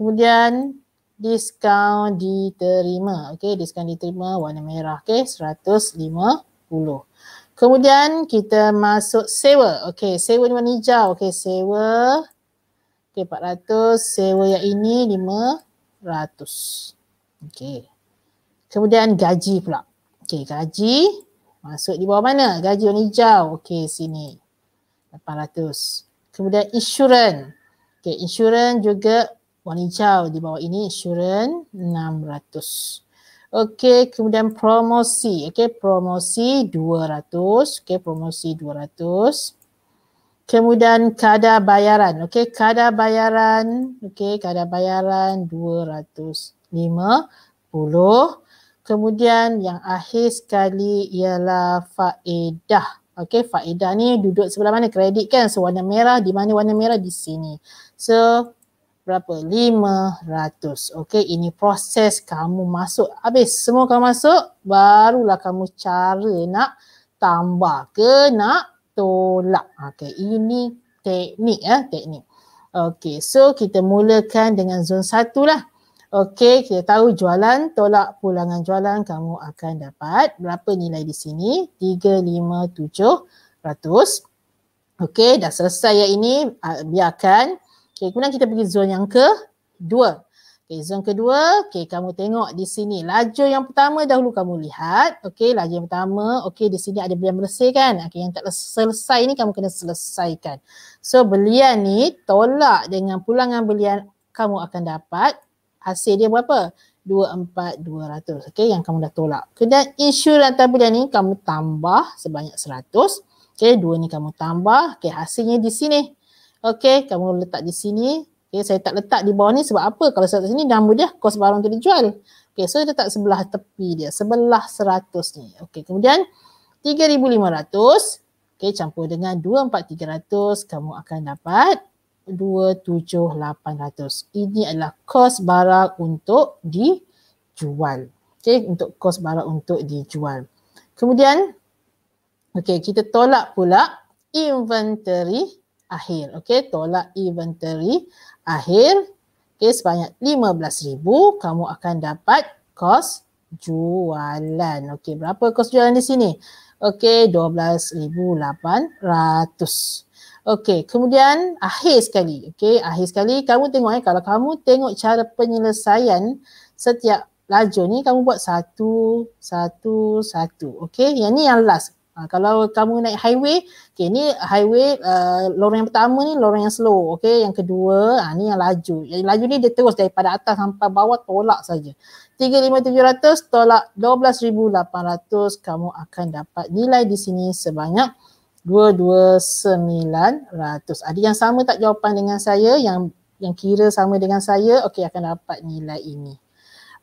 Kemudian diskaun diterima. Okey, diskaun diterima warna merah. Okey, 150. Kemudian kita masuk sewa. Okey, sewa ni warna hijau. Okey, sewa. Okey, 400. Sewa yang ini 500. Okey. Kemudian gaji pula. Okey, gaji masuk di bawah mana? Gaji warna hijau. Okey, sini. 800. Kemudian insurans. Okey, insurans juga warna hijau di bawah ini insurans 600. Okey, kemudian promosi. Okey, promosi 200. Okey, promosi 200. Kemudian kadar bayaran. Okey, kadar bayaran. Okey, kadar bayaran lima puluh. Kemudian yang akhir sekali ialah faedah. Okey, faedah ni duduk sebelah mana? Kredit kan? So warna merah di mana warna merah? Di sini. So berapa? 500. Okey, ini proses kamu masuk. Habis semua kamu masuk, barulah kamu cara nak tambah ke nak tolak. Okey, ini teknik ya, eh? teknik. Okey, so kita mulakan dengan zon satu lah. Okey, kita tahu jualan tolak pulangan jualan kamu akan dapat berapa nilai di sini? 3,5,700. Okey, dah selesai yang ini. Biarkan. Okey, kemudian kita pergi zon yang ke-2. Okey, zon kedua. Okey, kamu tengok di sini. Laju yang pertama dahulu kamu lihat. Okey, laju yang pertama. Okey, di sini ada belian bersih kan? Okey, yang tak selesai ni kamu kena selesaikan. So, belian ni tolak dengan pulangan belian kamu akan dapat hasil dia berapa? 24200 okey yang kamu dah tolak. Kemudian insurans tabulan ni kamu tambah sebanyak 100. Okey, dua ni kamu tambah. Okey, hasilnya di sini. Okey, kamu letak di sini. Okey, saya tak letak di bawah ni sebab apa? Kalau saya letak sini dah mudah kos barang tu dijual. Okey, so letak sebelah tepi dia, sebelah 100 ni. Okey, kemudian 3500 okey campur dengan 24300 kamu akan dapat 27800 Ini adalah kos barang untuk dijual. Okey, untuk kos barang untuk dijual. Kemudian, okey, kita tolak pula inventory akhir. Okey, tolak inventory akhir. Okey, sebanyak 15000 kamu akan dapat kos jualan. Okey, berapa kos jualan di sini? Okey, 12800 Okey, kemudian akhir sekali. Okey, akhir sekali kamu tengok eh kalau kamu tengok cara penyelesaian setiap lajur ni kamu buat satu, satu, satu. Okey, yang ni yang last. Ha, kalau kamu naik highway, okey ni highway uh, lorong yang pertama ni lorong yang slow. Okey, yang kedua ha, ni yang laju. Yang laju ni dia terus daripada atas sampai bawah tolak saja. 35700 tolak 12800 kamu akan dapat nilai di sini sebanyak 229. Ada yang sama tak jawapan dengan saya yang yang kira sama dengan saya okey akan dapat nilai ini.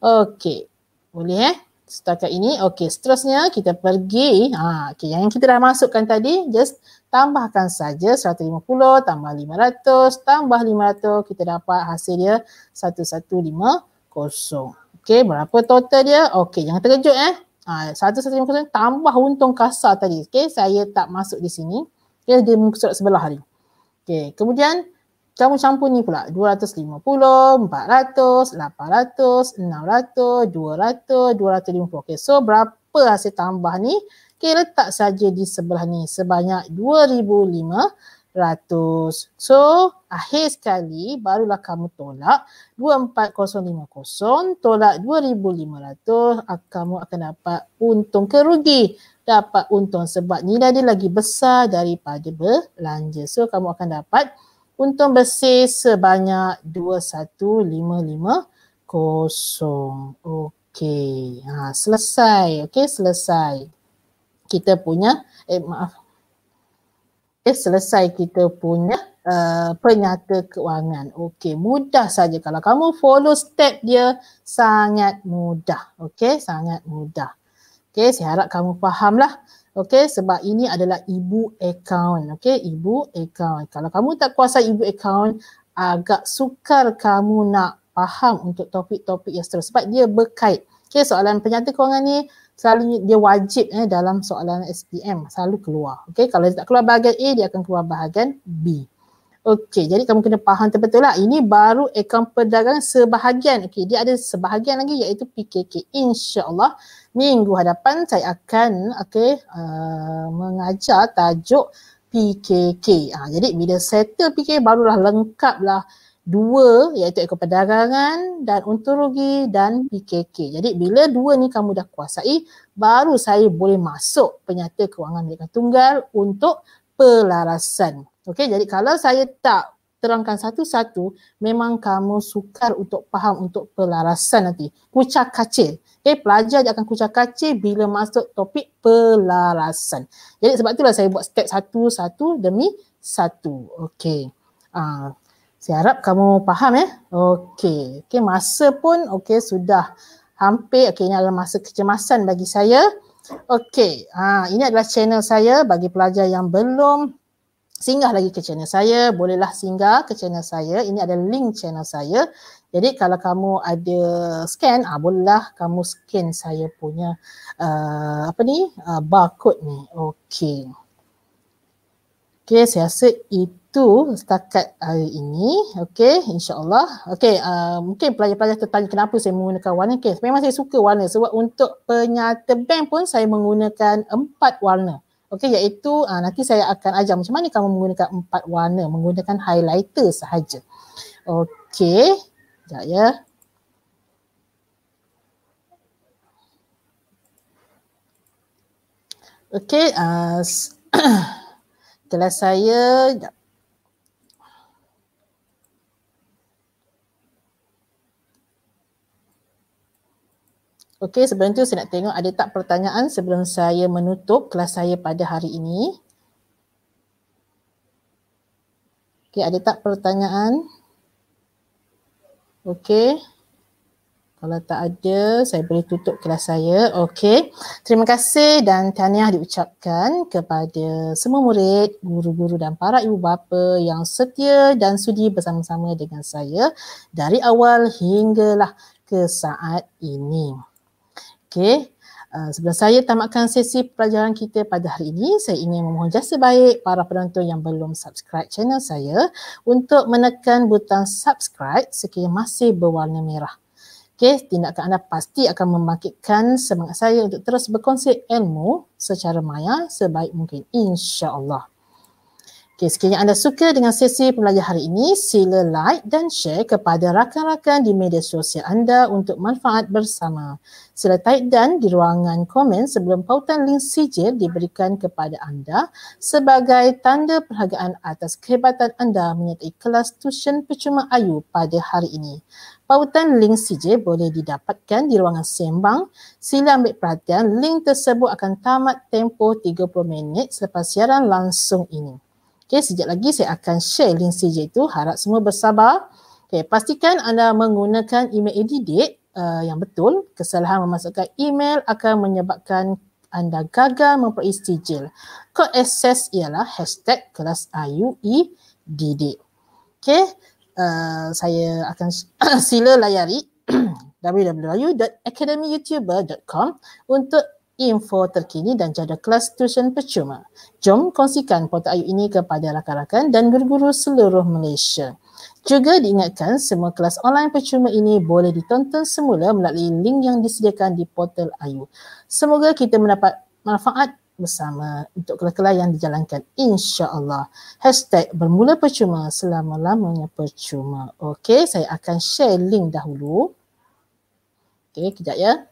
Okey. Boleh eh? Setakat ini okey seterusnya kita pergi ha okey yang kita dah masukkan tadi just tambahkan saja 150 tambah 500 tambah 500 kita dapat hasil dia 1150. Okey berapa total dia? Okey jangan terkejut eh. Ha, satu-satunya kesan tambah untung kasar tadi. Okay, saya tak masuk di sini. Okay, dia muka surat sebelah hari. Okay, kemudian kamu campur ni pula. 250, 400, 800, 600, 200, 250. Okay, so berapa hasil tambah ni? Okay, letak saja di sebelah ni sebanyak 2,500 ratus. So, akhir sekali barulah kamu tolak 24050 tolak 2500 kamu akan dapat untung kerugi. Dapat untung sebab nilai dia lagi besar daripada belanja. So, kamu akan dapat untung bersih sebanyak 21550. Okey. Ha, selesai. Okey, selesai. Kita punya, eh maaf, eh selesai kita punya uh, penyata kewangan. Okey, mudah saja kalau kamu follow step dia sangat mudah. Okey, sangat mudah. Okey, saya harap kamu fahamlah. Okey, sebab ini adalah ibu account. Okey, ibu account. Kalau kamu tak kuasa ibu account, agak sukar kamu nak faham untuk topik-topik yang seterusnya sebab dia berkait. Okey, soalan penyata kewangan ni selalunya dia wajib eh, dalam soalan SPM selalu keluar. Okay, kalau dia tak keluar bahagian A, dia akan keluar bahagian B. Okay, jadi kamu kena faham betul lah. Ini baru akaun perdagangan sebahagian. Okay, dia ada sebahagian lagi iaitu PKK. InsyaAllah minggu hadapan saya akan okay, uh, mengajar tajuk PKK. Ha, ah, jadi bila settle PKK barulah lengkaplah lah dua iaitu ekor perdagangan dan ontologi dan PKK. Jadi bila dua ni kamu dah kuasai, baru saya boleh masuk penyata kewangan milikan tunggal untuk pelarasan. Okey, jadi kalau saya tak terangkan satu-satu, memang kamu sukar untuk faham untuk pelarasan nanti. Kucak kacil. Okey, pelajar dia akan kucak kacil bila masuk topik pelarasan. Jadi sebab itulah saya buat step satu-satu demi satu. Okey. Uh, saya harap kamu faham ya. Okey. Okey masa pun okey sudah hampir okey ini adalah masa kecemasan bagi saya. Okey. Ha ini adalah channel saya bagi pelajar yang belum singgah lagi ke channel saya, bolehlah singgah ke channel saya. Ini ada link channel saya. Jadi kalau kamu ada scan, ah bolehlah kamu scan saya punya uh, apa ni? Uh, barcode ni. Okey. Okey, saya rasa itu itu setakat hari ini. Okay, insyaAllah. Okay, uh, mungkin pelajar-pelajar tertanya kenapa saya menggunakan warna kes. Memang saya suka warna sebab untuk penyata bank pun saya menggunakan empat warna. Okay, iaitu uh, nanti saya akan ajar macam mana kamu menggunakan empat warna menggunakan highlighter sahaja. Okay, sekejap ya. Okay, uh, <coughs> kelas saya, sekejap. Okey, sebelum tu saya nak tengok ada tak pertanyaan sebelum saya menutup kelas saya pada hari ini. Okey, ada tak pertanyaan? Okey. Kalau tak ada, saya boleh tutup kelas saya. Okey. Terima kasih dan tahniah diucapkan kepada semua murid, guru-guru dan para ibu bapa yang setia dan sudi bersama-sama dengan saya dari awal hinggalah ke saat ini. Okey. Uh, ah, sebelum saya tamatkan sesi pelajaran kita pada hari ini, saya ingin memohon jasa baik para penonton yang belum subscribe channel saya untuk menekan butang subscribe sekiranya masih berwarna merah. Okey, tindakan anda pasti akan membangkitkan semangat saya untuk terus berkongsi ilmu secara maya sebaik mungkin. InsyaAllah. Okay, sekiranya anda suka dengan sesi pembelajaran hari ini, sila like dan share kepada rakan-rakan di media sosial anda untuk manfaat bersama. Sila type dan di ruangan komen sebelum pautan link sijil diberikan kepada anda sebagai tanda perhargaan atas kehebatan anda menyertai kelas tuition percuma Ayu pada hari ini. Pautan link sijil boleh didapatkan di ruangan sembang. Sila ambil perhatian link tersebut akan tamat tempoh 30 minit selepas siaran langsung ini. Okey, sejak lagi saya akan share link CJ itu. Harap semua bersabar. Okey, pastikan anda menggunakan email edit uh, yang betul. Kesalahan memasukkan email akan menyebabkan anda gagal memperoleh sijil. Kod akses ialah hashtag kelas IUE didik. Okay, uh, saya akan <coughs> sila layari <coughs> <coughs> www.academyyoutuber.com untuk info terkini dan jadual kelas tuition percuma. Jom kongsikan portal ayu ini kepada rakan-rakan dan guru-guru seluruh Malaysia. Juga diingatkan semua kelas online percuma ini boleh ditonton semula melalui link yang disediakan di portal ayu. Semoga kita mendapat manfaat bersama untuk kelas-kelas yang dijalankan insyaAllah. Hashtag bermula percuma selama-lamanya percuma. Okey, saya akan share link dahulu. Okey, kejap ya.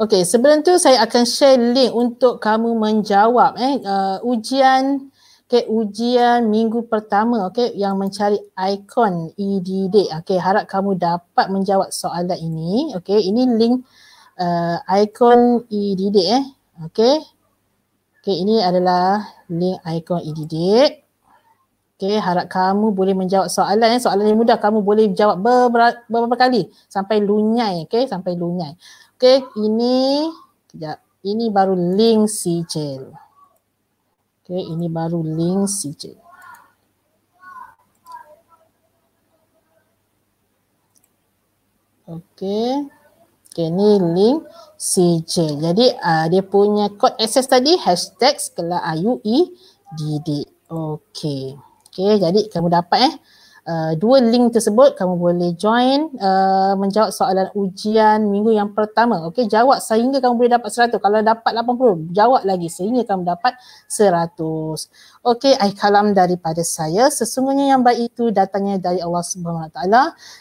Okay, sebelum tu saya akan share link untuk kamu menjawab eh uh, ujian okay, ujian minggu pertama okay, yang mencari ikon EDD. Okay, harap kamu dapat menjawab soalan ini. Okay, ini link uh, ikon EDD eh. Okay. Okay, ini adalah link ikon EDD. Okay, harap kamu boleh menjawab soalan. Eh. Soalan yang mudah kamu boleh jawab beberapa, kali sampai lunyai. Okay, sampai lunyai. Okay, ini kejap. Ini baru link sijil. Okay, ini baru link sijil. Okay. Okay, ni link sijil. Jadi uh, dia punya kod akses tadi hashtag sekelah IUE Okay. Okay, jadi kamu dapat eh. Uh, dua link tersebut kamu boleh join uh, menjawab soalan ujian minggu yang pertama. Okey, jawab sehingga kamu boleh dapat 100. Kalau dapat 80, jawab lagi sehingga kamu dapat 100. Okey, ayat kalam daripada saya. Sesungguhnya yang baik itu datangnya dari Allah Subhanahu SWT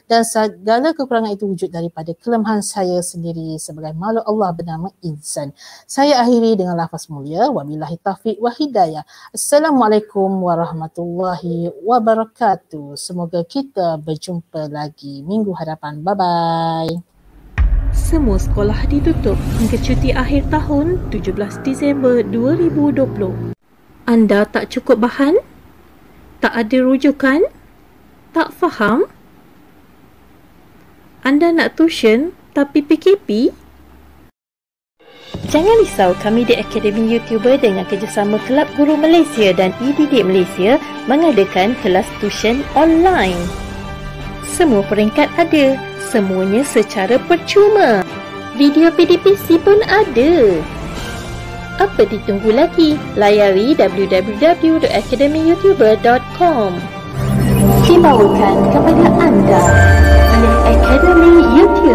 dan segala kekurangan itu wujud daripada kelemahan saya sendiri sebagai makhluk Allah bernama insan. Saya akhiri dengan lafaz mulia. Wa billahi taufiq wa hidayah. Assalamualaikum warahmatullahi wabarakatuh. Semoga kita berjumpa lagi minggu hadapan. Bye-bye. Semua sekolah ditutup hingga cuti akhir tahun 17 Disember 2020 anda tak cukup bahan? Tak ada rujukan? Tak faham? Anda nak tuition tapi PKP? Jangan risau, kami di Akademi YouTuber dengan kerjasama Kelab Guru Malaysia dan eDidik Malaysia mengadakan kelas tuition online. Semua peringkat ada, semuanya secara percuma. Video PDPC pun ada. Apa ditunggu lagi? Layari www.academyyoutuber.com Dibawakan kepada anda oleh Academy